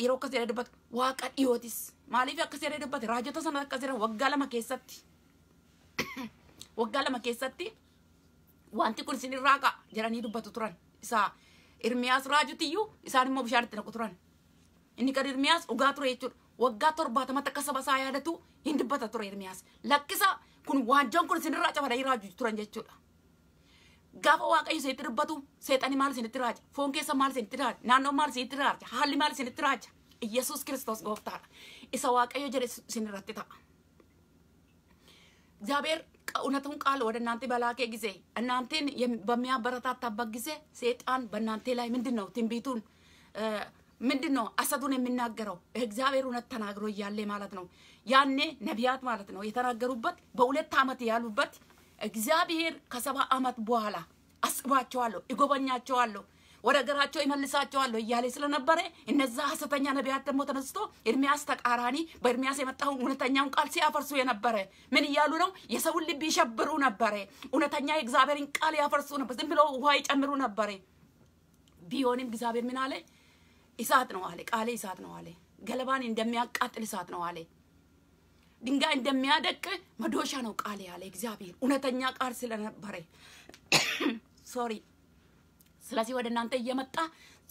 yeroo akkas jedhe dubbatu waaqa dhiyootis maaliif akkas jedhe dubbate raajota sana akkas jedhan waggaa lama keessatti waggaa lama keessatti wanti kun isinirraa qa'a jedhanii dubbatu turan isaa Irmiyaas Raajutiyyuu isaan immoo bishaan itti naqu turan. Inni kan Irmiyaas dhugaa ture jechuudha. Waggaa torbaatamatti akka saba isaa yaadatu hin dubbata ture Irmiyaas. Lakkisa kun waanjoon kun isinirraa cabadanii raaju turan jechuudha. Gaafa waaqayyo isinitti dubbatu seexanii maal isinitti raaja? Foon keessa maal isinitti raaja? Naannoon maal isinitti raaja? Haalli maal isinitti raaja? Iyyasuus Kiristoos gooftaadha. Isa waaqayyo jedhe isinirratti ta'a. Jaabeer እውነቱን ቃል ወደ እናንተ በላከ ጊዜ እናንተን በሚያበረታታበት ጊዜ ሴጣን በእናንተ ላይ ምንድን ነው ትንቢቱን ምንድን ነው አሰቱን የሚናገረው እግዚአብሔር እውነት ተናግሮ እያለ ማለት ነው። ያኔ ነቢያት ማለት ነው የተናገሩበት በሁለት ዓመት ያሉበት እግዚአብሔር ከሰባ ዓመት በኋላ አስባቸዋለሁ፣ ይጎበኛቸዋለሁ ወደ ሀገራቸው ይመልሳቸዋለሁ እያለ ስለነበረ እነዛ ሀሰተኛ ነቢያት ደግሞ ተነስቶ ኤርሚያስ ተቃራኒ በኤርሚያስ የመጣውን እውነተኛውን ቃል ሲያፈርሱ የነበረ ምን እያሉ ነው? የሰውን ልብ ይሸብሩ ነበረ። እውነተኛ የእግዚአብሔርን ቃል ያፈርሱ ነበር። ዝም ብለው ውሃ ይጨምሩ ነበረ። ቢሆንም እግዚአብሔር ምን አለ? እሳት ነው አለ። ቃሌ እሳት ነው አለ። ገለባን እንደሚያቃጥል እሳት ነው አለ። ድንጋይ እንደሚያደቅ መዶሻ ነው ቃል ያለ እግዚአብሔር እውነተኛ ቃል ስለነበረ ሶሪ ስለዚህ ወደ እናንተ እየመጣ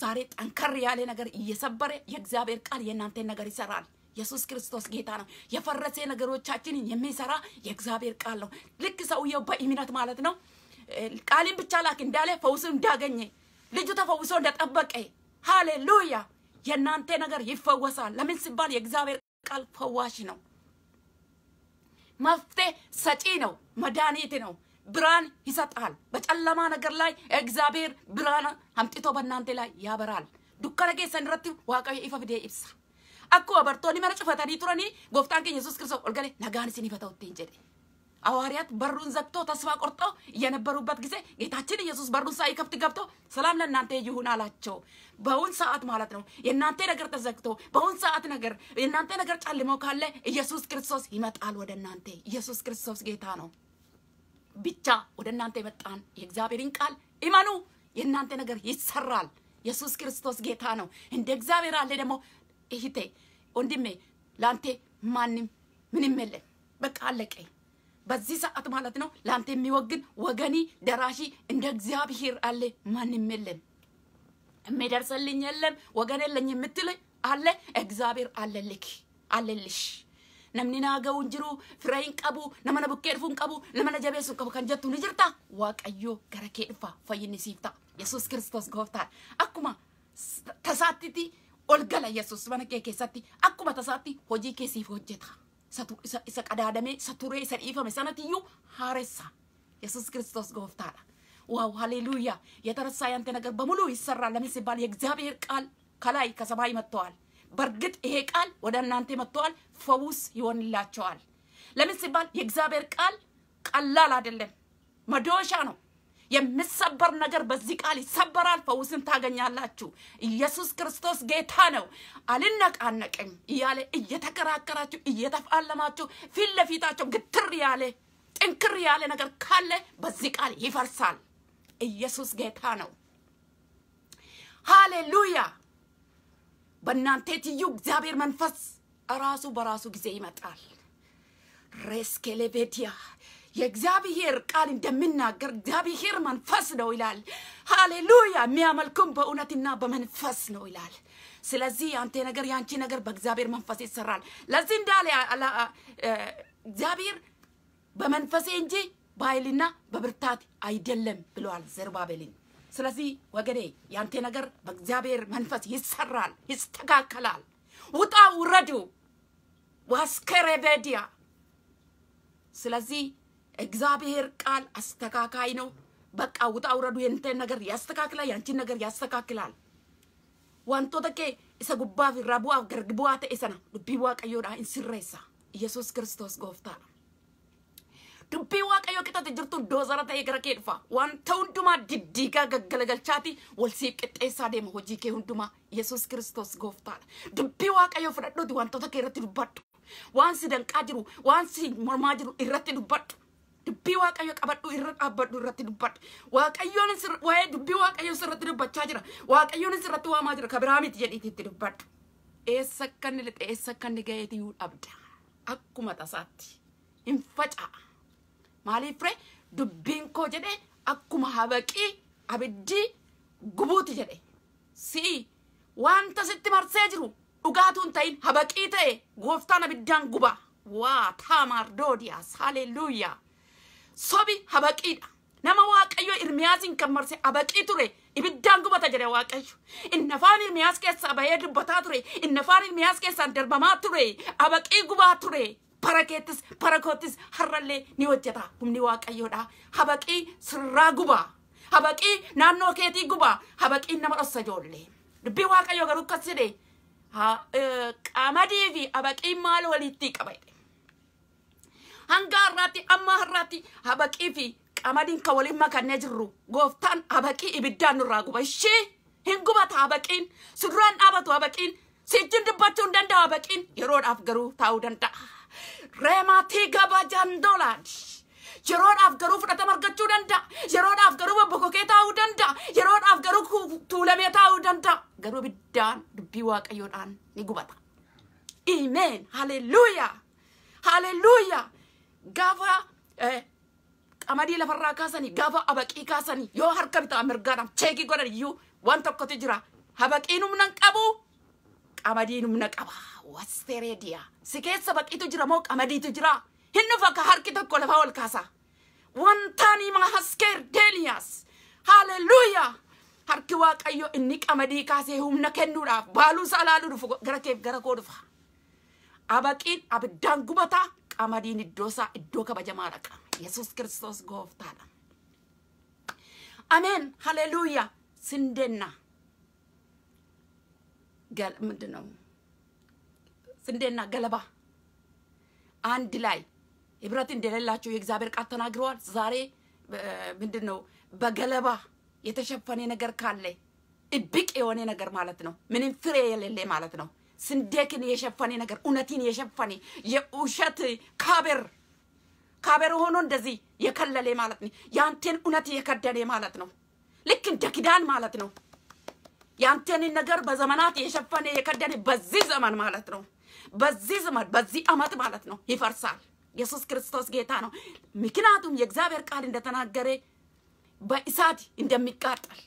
ዛሬ ጠንከር ያለ ነገር እየሰበረ የእግዚአብሔር ቃል የእናንተን ነገር ይሰራል። ኢየሱስ ክርስቶስ ጌታ ነው። የፈረሰ ነገሮቻችንን የሚሰራ የእግዚአብሔር ቃል ነው። ልክ ሰውየው በእምነት ማለት ነው ቃልን ብቻ ላክ እንዳለ ፈውሱ እንዳገኘ ልጁ ተፈውሶ እንደጠበቀ ሃሌሉያ። የእናንተ ነገር ይፈወሳል። ለምን ሲባል የእግዚአብሔር ቃል ፈዋሽ ነው፣ መፍትሄ ሰጪ ነው፣ መድኃኒት ነው። ብርሃን ይሰጣል። በጨለማ ነገር ላይ እግዚአብሔር ብርሃን አምጥቶ በእናንተ ላይ ያበራል። ዱከነ keessan irratti waaqayyo ifa fidee ibsa. Akkuma bartoonni mana cufatanii turanii gooftaan keenya Yesuus Kiristoos ol galee nagaan isin ሐዋርያት በሩን ዘግቶ ተስፋ ቆርጠው የነበሩበት ጊዜ ጌታችን ኢየሱስ በሩን ሳይከፍት ገብቶ ሰላም ለእናንተ ይሁን አላቸው። በአሁን ሰዓት ማለት ነው የእናንተ ነገር ተዘግቶ በአሁን ሰዓት ነገር የእናንተ ነገር ጨልሞ ካለ ኢየሱስ ክርስቶስ ይመጣል ወደ እናንተ። ኢየሱስ ክርስቶስ ጌታ ነው። ብቻ ወደ እናንተ የመጣን የእግዚአብሔርን ቃል እመኑ። የእናንተ ነገር ይሰራል። ኢየሱስ ክርስቶስ ጌታ ነው። እንደ እግዚአብሔር አለ ደግሞ እህቴ፣ ወንድሜ ለአንተ ማንም ምንም የለም። በቃ አለቀ። በዚህ ሰዓት ማለት ነው ለአንተ የሚወግን ወገኒ ደራሺ እንደ እግዚአብሔር አለ ማንም የለም። የሚደርስልኝ የለም ወገን የለኝ የምትል አለ እግዚአብሔር አለልክ አለልሽ። namni naa ga'uun jiru firee hin qabu nama na bukkee dhufu hin qabu nama na jabeessu hin qabu kan jettu ni jirta waaqayyo gara kee dhufa fayyinni siif ta'a yesus kiristoos gooftaan akkuma tasaatti ol gala yesus mana kee keessatti akkuma tasaatti hojii kee siif hojjeta isa qadaadame isa turee isa dhiifame sanatiyyuu haaressa yesus kiristoos gooftaadha ዋው ሃሌሉያ! የተረሳ ያንተ ነገር በሙሉ ይሰራል። ለምን ሲባል የእግዚአብሔር ቃል ከላይ ከሰማይ መጥተዋል። በእርግጥ ይሄ ቃል ወደ እናንተ መጥተዋል፣ ፈውስ ይሆንላቸዋል። ለምን ሲባል የእግዚአብሔር ቃል ቀላል አይደለም፣ መዶሻ ነው። የምሰበር ነገር በዚህ ቃል ይሰበራል፣ ፈውስን ታገኛላችሁ። ኢየሱስ ክርስቶስ ጌታ ነው፣ አልነቃነቅም እያለ እየተከራከራችሁ እየተፋለማችሁ ፊት ለፊታቸው ግትር ያለ ጥንክር ያለ ነገር ካለ በዚህ ቃል ይፈርሳል። ኢየሱስ ጌታ ነው። ሃሌሉያ! በእናንተ ትዩ እግዚአብሔር መንፈስ ራሱ በራሱ ጊዜ ይመጣል። ሬስኬሌቬዲያ የእግዚአብሔር ቃል እንደሚናገር እግዚአብሔር መንፈስ ነው ይላል። ሃሌሉያ! የሚያመልኩም በእውነትና በመንፈስ ነው ይላል። ስለዚህ የአንተ ነገር የአንቺ ነገር በእግዚአብሔር መንፈስ ይሰራል። ለዚህ እንዳለ እግዚአብሔር በመንፈሴ እንጂ በኃይልና በብርታት አይደለም ብለዋል ዘርባቤልን። ስለዚህ ወገኔ ያንተ ነገር በእግዚአብሔር መንፈስ ይሰራል፣ ይስተካከላል። ውጣ ውረዱ ዋስከረበዲያ። ስለዚህ እግዚአብሔር ቃል አስተካካይ ነው። በቃ ውጣ ውረዱ፣ የንተን ነገር ያስተካክላል፣ ያንቺን ነገር ያስተካክላል። ዋንቶ ተኬ እሰ ጉባ irraa ገርግቡዋ gargi bu'aa ቀዮዳ sana dubbii waaqayyoodhaa hin dubbii waaqayyoo qixate jirtu doozara ta'ee gara kee dhufa wanta hundumaa diddiigaa gaggalagalchaati siif qixxeessaa deema hojii kee hundumaa Yesuus kiristoos gooftaadha dubbii waaqayyoo fudhadhuuti wantoota kee irratti dubbadhu waan si danqaa jiru waan si mormaa jiru irratti dubbadhu dubbii waaqayyo qabadhu irra dhaabbadhu irratti dubbadhu waaqayyoon waa'ee dubbii waaqayyo sirratti dubbachaa jira waaqayyoon sirratti waamaa jira kabiraa miti jedhiiti itti dubbadhu eessa akka inni lixe eessa akka inni ga'eeti yuu dhabda akkuma tasaatti hin faca'a maaliif ture dubbiin koo jedhe akkuma habaqii abiddi gubuuti jedhe si'i wanta sitti marsee jiru dhugaatuun ta'in habaqii ta'e gooftaan abiddaan guba waa taamaar doodiyaas haleluuyaa sobi habaqiidha nama waaqayyo irmiyaasiin kan marse habaqii ture ibiddaan gubata jedhe waaqayyo inni afaan irmiyaas keessaa bahee dubbataa ture inni afaan irmiyaas keessaan darbamaa ture habaqii gubaa ture parakeettis parakoottis har'allee ni hojjeta humni waaqayyoodha habaqii sirraa gubaa habaqii naannoo keetii gubaa habaqii nama dhossa ijoollee dubbii waaqayyoo garuu akkas jedhe qamadii fi habaqii maal walitti qaba hanga har'aatti amma har'aatti habaqii fi qamadiin kan walin makannee jirru gooftaan habaqii ibiddaan nurraa guba ishee hin gubata habaqiin suduraan dhaabatu habaqiin sijjiin dubbachuu hin danda'u habaqiin yeroodhaaf garuu taa'uu danda'a. Reematii kabajaan doolaadhi. Yeroodhaaf garuu fudhatama argachuu danda'a. Yeroodhaaf garuu bobbokokee taa'uu danda'a. Yeroodhaaf garuu tuulamee taa'uu danda'a. Garuu biddaan dubbii waaqayyoodhaan ni gubata. Imeen. Haleluuyaa. Haleluuyaa. Gaafa qamadii lafarraa kaasanii gaafa abaqii kaasanii yoo harka bitaa mirgaadhaaf cheekii godhan iyyuu waan tokkotu jira. Habaqiin humna hin qabu qamadii humna qaba. wastereediyaa si keessa baqiitu jira moo qamadiitu jira hin dhufa ka harki tokko lafaa ol kaasa wantaani maa haskeer deeliyaas haalelluuyaa harki waaqayyo inni qamadii kaasee humna kennuudhaaf baaluusa alaaluu dhufu gara keef gara koo dhufa abaqiin abiddaan gubataa qamadiin iddoo isaa iddoo kabajamaa dhaqa yesuus kiristoos gooftaadha amen ሃሌሉያ ስንዴና gal ነው ስንዴና ገለባ አንድ ላይ ህብረት እንደሌላቸው የእግዚአብሔር ቃል ተናግረዋል። ዛሬ ምንድን ነው በገለባ የተሸፈነ ነገር ካለ እብቅ የሆነ ነገር ማለት ነው። ምንም ፍሬ የሌለ ማለት ነው። ስንዴክን የሸፈነ ነገር እውነትን የሸፈነ የውሸት ካበር ካበር ሆኖ እንደዚህ የከለለ ማለት ነው። ያንተን እውነት የከደነ ማለት ነው። ልክ እንደ ኪዳን ማለት ነው። ያንተን ነገር በዘመናት የሸፈነ የከደነ በዚህ ዘመን ማለት ነው። በዚህ ዘመን በዚህ አመት ማለት ነው ይፈርሳል። ኢየሱስ ክርስቶስ ጌታ ነው። ምክንያቱም የእግዚአብሔር ቃል እንደተናገረ በእሳት እንደሚቃጠል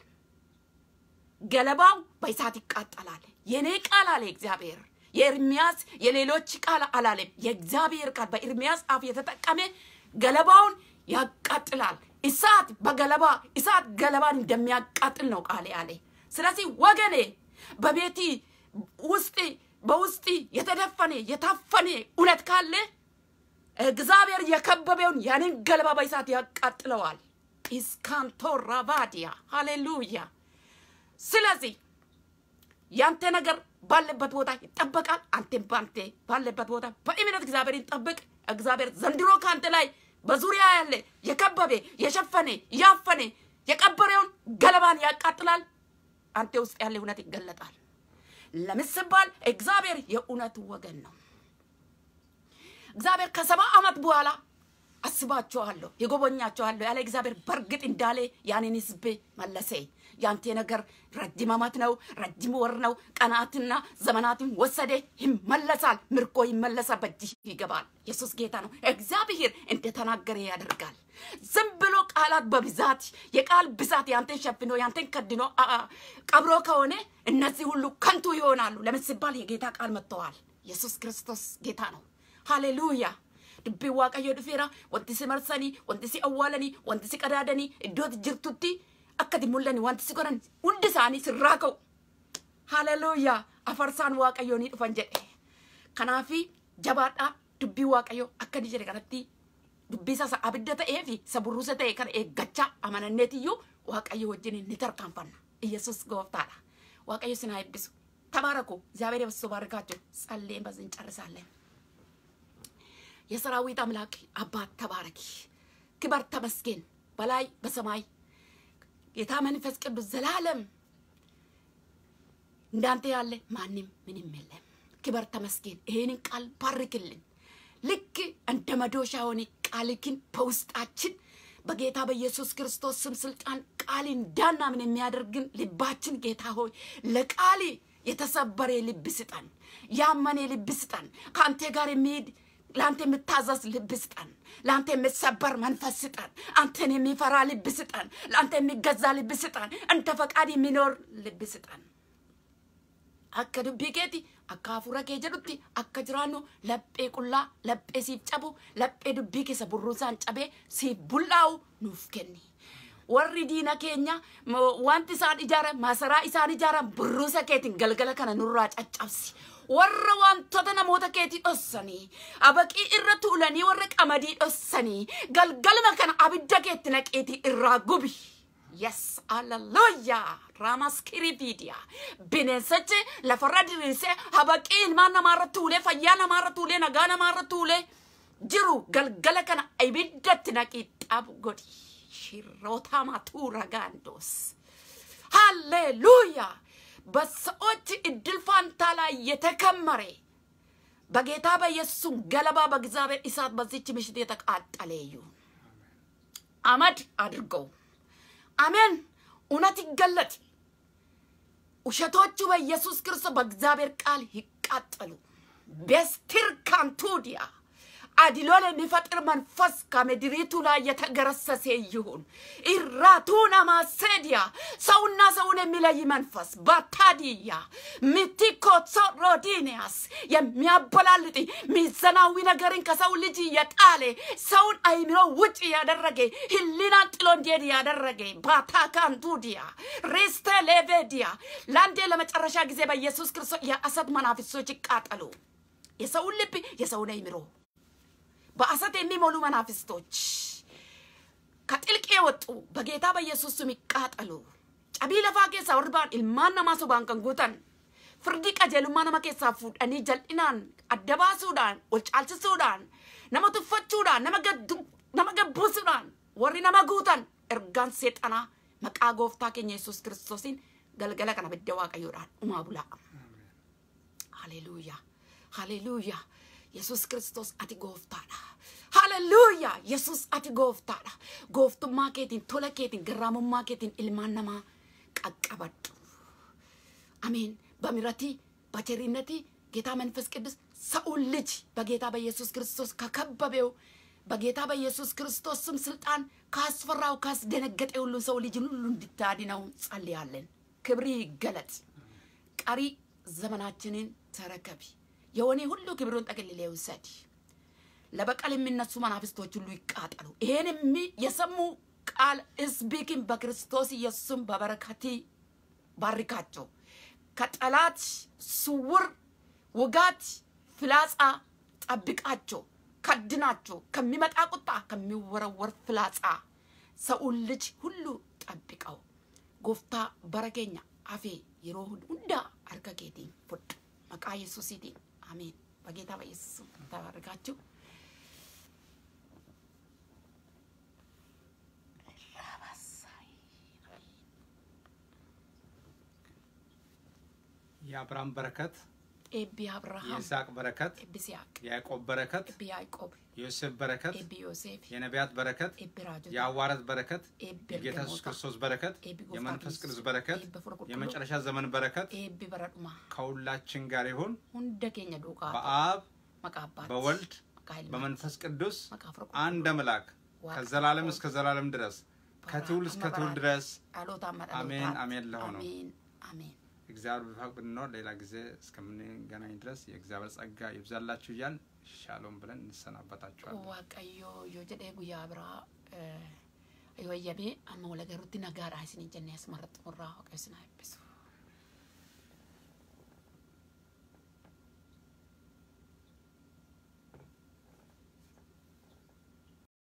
ገለባው በእሳት ይቃጠላል። የኔ ቃል አለ እግዚአብሔር። የኤርሚያስ የሌሎች ቃል አላለም። የእግዚአብሔር ቃል በኤርሚያስ አፍ የተጠቀመ ገለባውን ያቃጥላል። እሳት በገለባ እሳት ገለባን እንደሚያቃጥል ነው ቃል ያለ። ስለዚህ ወገኔ በቤቲ ውስጥ በውስጢ የተደፈነ የታፈነ እውነት ካለ እግዚአብሔር የከበበውን ያንን ገለባ በእሳት ያቃጥለዋል። ኢስካንቶ ራባዲያ ሃሌሉያ። ስለዚህ ያንተ ነገር ባለበት ቦታ ይጠበቃል። አንተም ባንተ ባለበት ቦታ በእምነት እግዚአብሔርን ጠብቅ። እግዚአብሔር ዘንድሮ ከአንተ ላይ በዙሪያ ያለ የከበበ የሸፈነ ያፈነ የቀበረውን ገለባን ያቃጥላል። አንተ ውስጥ ያለ እውነት ይገለጣል። ለምስባል እግዚአብሔር የእውነት ወገን ነው። እግዚአብሔር ከሰባ ዓመት በኋላ አስባችኋለሁ፣ የጎበኛችኋለሁ ያለ እግዚአብሔር በእርግጥ እንዳለ ያንን ህዝብ መለሰ። ያንቴ ነገር ረጅም ዓመት ነው፣ ረጅም ወር ነው፣ ቀናትና ዘመናትን ወሰደ። ይመለሳል፣ ምርኮ ይመለሳል፣ በእጅህ ይገባል። ኢየሱስ ጌታ ነው። እግዚአብሔር እንደተናገረ ያደርጋል። ዝም ብሎ ቃላት በብዛት የቃል ብዛት ያንተን ሸፍኖ ያንተን ከድኖ ቀብሮ ከሆነ እነዚህ ሁሉ ከንቱ ይሆናሉ። ለምን ሲባል የጌታ ቃል መጥተዋል። ኢየሱስ ክርስቶስ ጌታ ነው። ሃሌሉያ dubbiin waaqayyoo dhufeera wanti si marsanii wanti si awwaalanii wanti si qadaadanii iddooti jirtutti akka akkati mul'anii wanti si godhan hundi isaanii sirraa ka'u haleluuyaa afarsaan waaqayyoo ni dhufan jedhe kanaafi jabaadhaa dubbii waaqayyoo akka akkani jedhe kanatti dubbii isa abidda ta'ee fi isa burruusa ta'e kana eeggachaa amananneetiyyuu waaqayyoo wajjin ni tarkaanfanna iyesus gooftaadha waaqayyo sinaa eebbisu tabaarako እግዚአብሔር የበሱ ባርካቸው ጸልየን በዝንጨርሳለን የሰራዊት አምላክ አባት ተባረኪ፣ ክበር ተመስገን። በላይ በሰማይ ጌታ መንፈስ ቅዱስ ዘላለም እንዳንተ ያለ ማንም ምንም የለም። ክበር ተመስገን። ይህንን ቃል ባርክልን። ልክ እንደ መዶሻ የሆነ ቃልክን በውስጣችን በጌታ በኢየሱስ ክርስቶስ ስም ስልጣን ቃል እንዳናምን የሚያደርግን ልባችን ጌታ ሆይ ለቃል የተሰበረ ልብ ስጠን፣ ያመነ ልብ ስጠን፣ ከአንተ ጋር የሚሄድ ለአንተ የምታዘዝ ልብ ስጠን። ለአንተ የምሰበር መንፈስ ስጠን። አንተን የሚፈራ ልብ ስጠን። ለአንተ የሚገዛ ልብ ስጠን። እንደ ፈቃድ የሚኖር ልብ ስጠን። አከ ዱቤ ጌቲ አካ ፉረ ኬ ጀዱቲ አከ ጅራኑ ለጴ ቁላ ለጴ ሲብ ጨቡ ለጴ ዱቤ ኬሰ ቡሩሳን ጨቤ ሲብ ቡላው ኑፍ ኬኒ warri diina keenya wanti isaan ijaaran masaraa isaan ijaaran burruusa keetiin galgala kana nurraa caccabsi. warra wantoota namoota keeti dhossanii abaqii irra tuulanii warra qamadii dhossanii galgalma kana abidda keetti naqeeti irraa gubi. Yes, hallelujah. Ramaskiribidia. Bineensichi lafarra diriirsee habaqii ilmaan namaarra tuulee fayyaa namaarra tuulee nagaa namaarra tuulee jiru galgala kana ibiddatti naqii xaabu godhi. ሽሮታማቱ ረጋንዶስ ሃሌሉያ። በሰዎች እድል ፋንታ ላይ የተከመረ በጌታ በኢየሱስም ገለባ በእግዚአብሔር እሳት በዚች ምሽት የተቃጠለ ይሁን። አመድ አድርገው። አሜን። እውነት ይገለጥ። ውሸቶቹ በኢየሱስ ክርስቶስ በእግዚአብሔር ቃል ይቃጠሉ። ቤስትር ካንቱዲያ አድሎን የሚፈጥር መንፈስ ከምድሪቱ ላይ የተገረሰሰ ይሁን። ኢራቱና ማሴዲያ ሰውና ሰውን የሚለይ መንፈስ ባታዲያ ሚቲኮሶ ሮዲኒያስ የሚያበላልጥ ሚዘናዊ ነገርን ከሰው ልጅ የጣለ ሰውን አይምሮ ውጭ ያደረገ ህሊናን ጥሎ እንዲሄድ ያደረገ ባታካንዱዲያ ሬስተ ሌቬዲያ ለአንዴ ለመጨረሻ ጊዜ በኢየሱስ ክርስቶስ የአሰት መናፍሶች ይቃጠሉ። የሰውን ልብ የሰውን አይምሮ በአሰት የሚሞሉ መናፍስቶች ከጥልቅ የወጡ በጌታ በኢየሱስ ስም ይቃጠሉ። ጨቢ ለፋ ኬሳ ወርባን ኢልማን ነማ ሶባን ከን ጉተን ፍርዲ ቀጀሉማ ነማ ኬሳ ፉድሀኒ ጀልኢናን አደባሱudhaan wal caalchisuudhaan nama tuffachuudhaan nama gabbuusuudhaan warri nama guutan ergaan seexanaa maqaa gooftaa keenya yesus kiristoosiin galgala kana bidda waaqayyoodhaan umaa bulaa. Haleluuyaa. Haleluuyaa. Yesus Kristos ati gooftaadha. Hallelujah! Yesus ati gooftaadha. Gooftummaa keetiin, tola keetiin, garraamummaa keetiin ilmaan namaa qaqqabadhu. Ameen. በምሕረትህ በቸርነትህ ጌታ መንፈስ ቅዱስ ሰውን ልጅ በጌታ በኢየሱስ ክርስቶስ ከከበበው በጌታ በኢየሱስ ክርስቶስ ስም ስልጣን ካስፈራው ካስደነገጠ ሁሉን ሰው ልጅን ሁሉ እንድታድነው ጸልያለን። ክብሪ ገለጥ። ቀሪ ዘመናችንን ተረከቢ። የሆኔ ሁሉ ክብሩን ጠቅልል ይውሰድ። ለበቀል የሚነሱ መናፍስቶች ሁሉ ይቃጠሉ። ይሄንም የሰሙ ቃል ህዝብክን በክርስቶስ ኢየሱስም በበረከቲ ባርካቸው። ከጠላት ስውር ውጋት ፍላጻ ጠብቃቸው፣ ከድናቸው፣ ከሚመጣ ቁጣ፣ ከሚወረወር ፍላጻ ሰውን ልጅ ሁሉ ጠብቀው። ጎፍታ በረገኛ አፌ የሮሁን ሁንዳ አርገ ፉድ መቃ ኢየሱሲቲን Amin. Bagi tawa isu, tawa ragu. Ya beram berkat. Ib dia beram. berkat. Ib Yesak. Yaik ob berkat. Ib yaik የዮሴፍ በረከት፣ የነቢያት በረከት፣ የአዋረት በረከት፣ የጌታ ኢየሱስ ክርስቶስ በረከት፣ የመንፈስ ቅዱስ በረከት፣ የመጨረሻ ዘመን በረከት ከሁላችን ጋር ይሁን። በአብ በወልድ በመንፈስ ቅዱስ አንድ አምላክ ከዘላለም እስከ ዘላለም ድረስ ከትውል እስከ ትውል ድረስ አሜን አሜን ለሆነው እግዚአብሔር ብፋቅ ብንኖር ሌላ ጊዜ እስከምንገናኝ ድረስ የእግዚአብሔር ጸጋ ይብዛላችሁ እያልን ሻሎም ብለን እንሰናበታችኋለን። ዋቀዮ ዮ ጉያ ብራ ወየቤ አመ ወለገሩት ነጋራ ሲን ጀነ ያስመረጥ ሙራ ወቀስና ይብሱ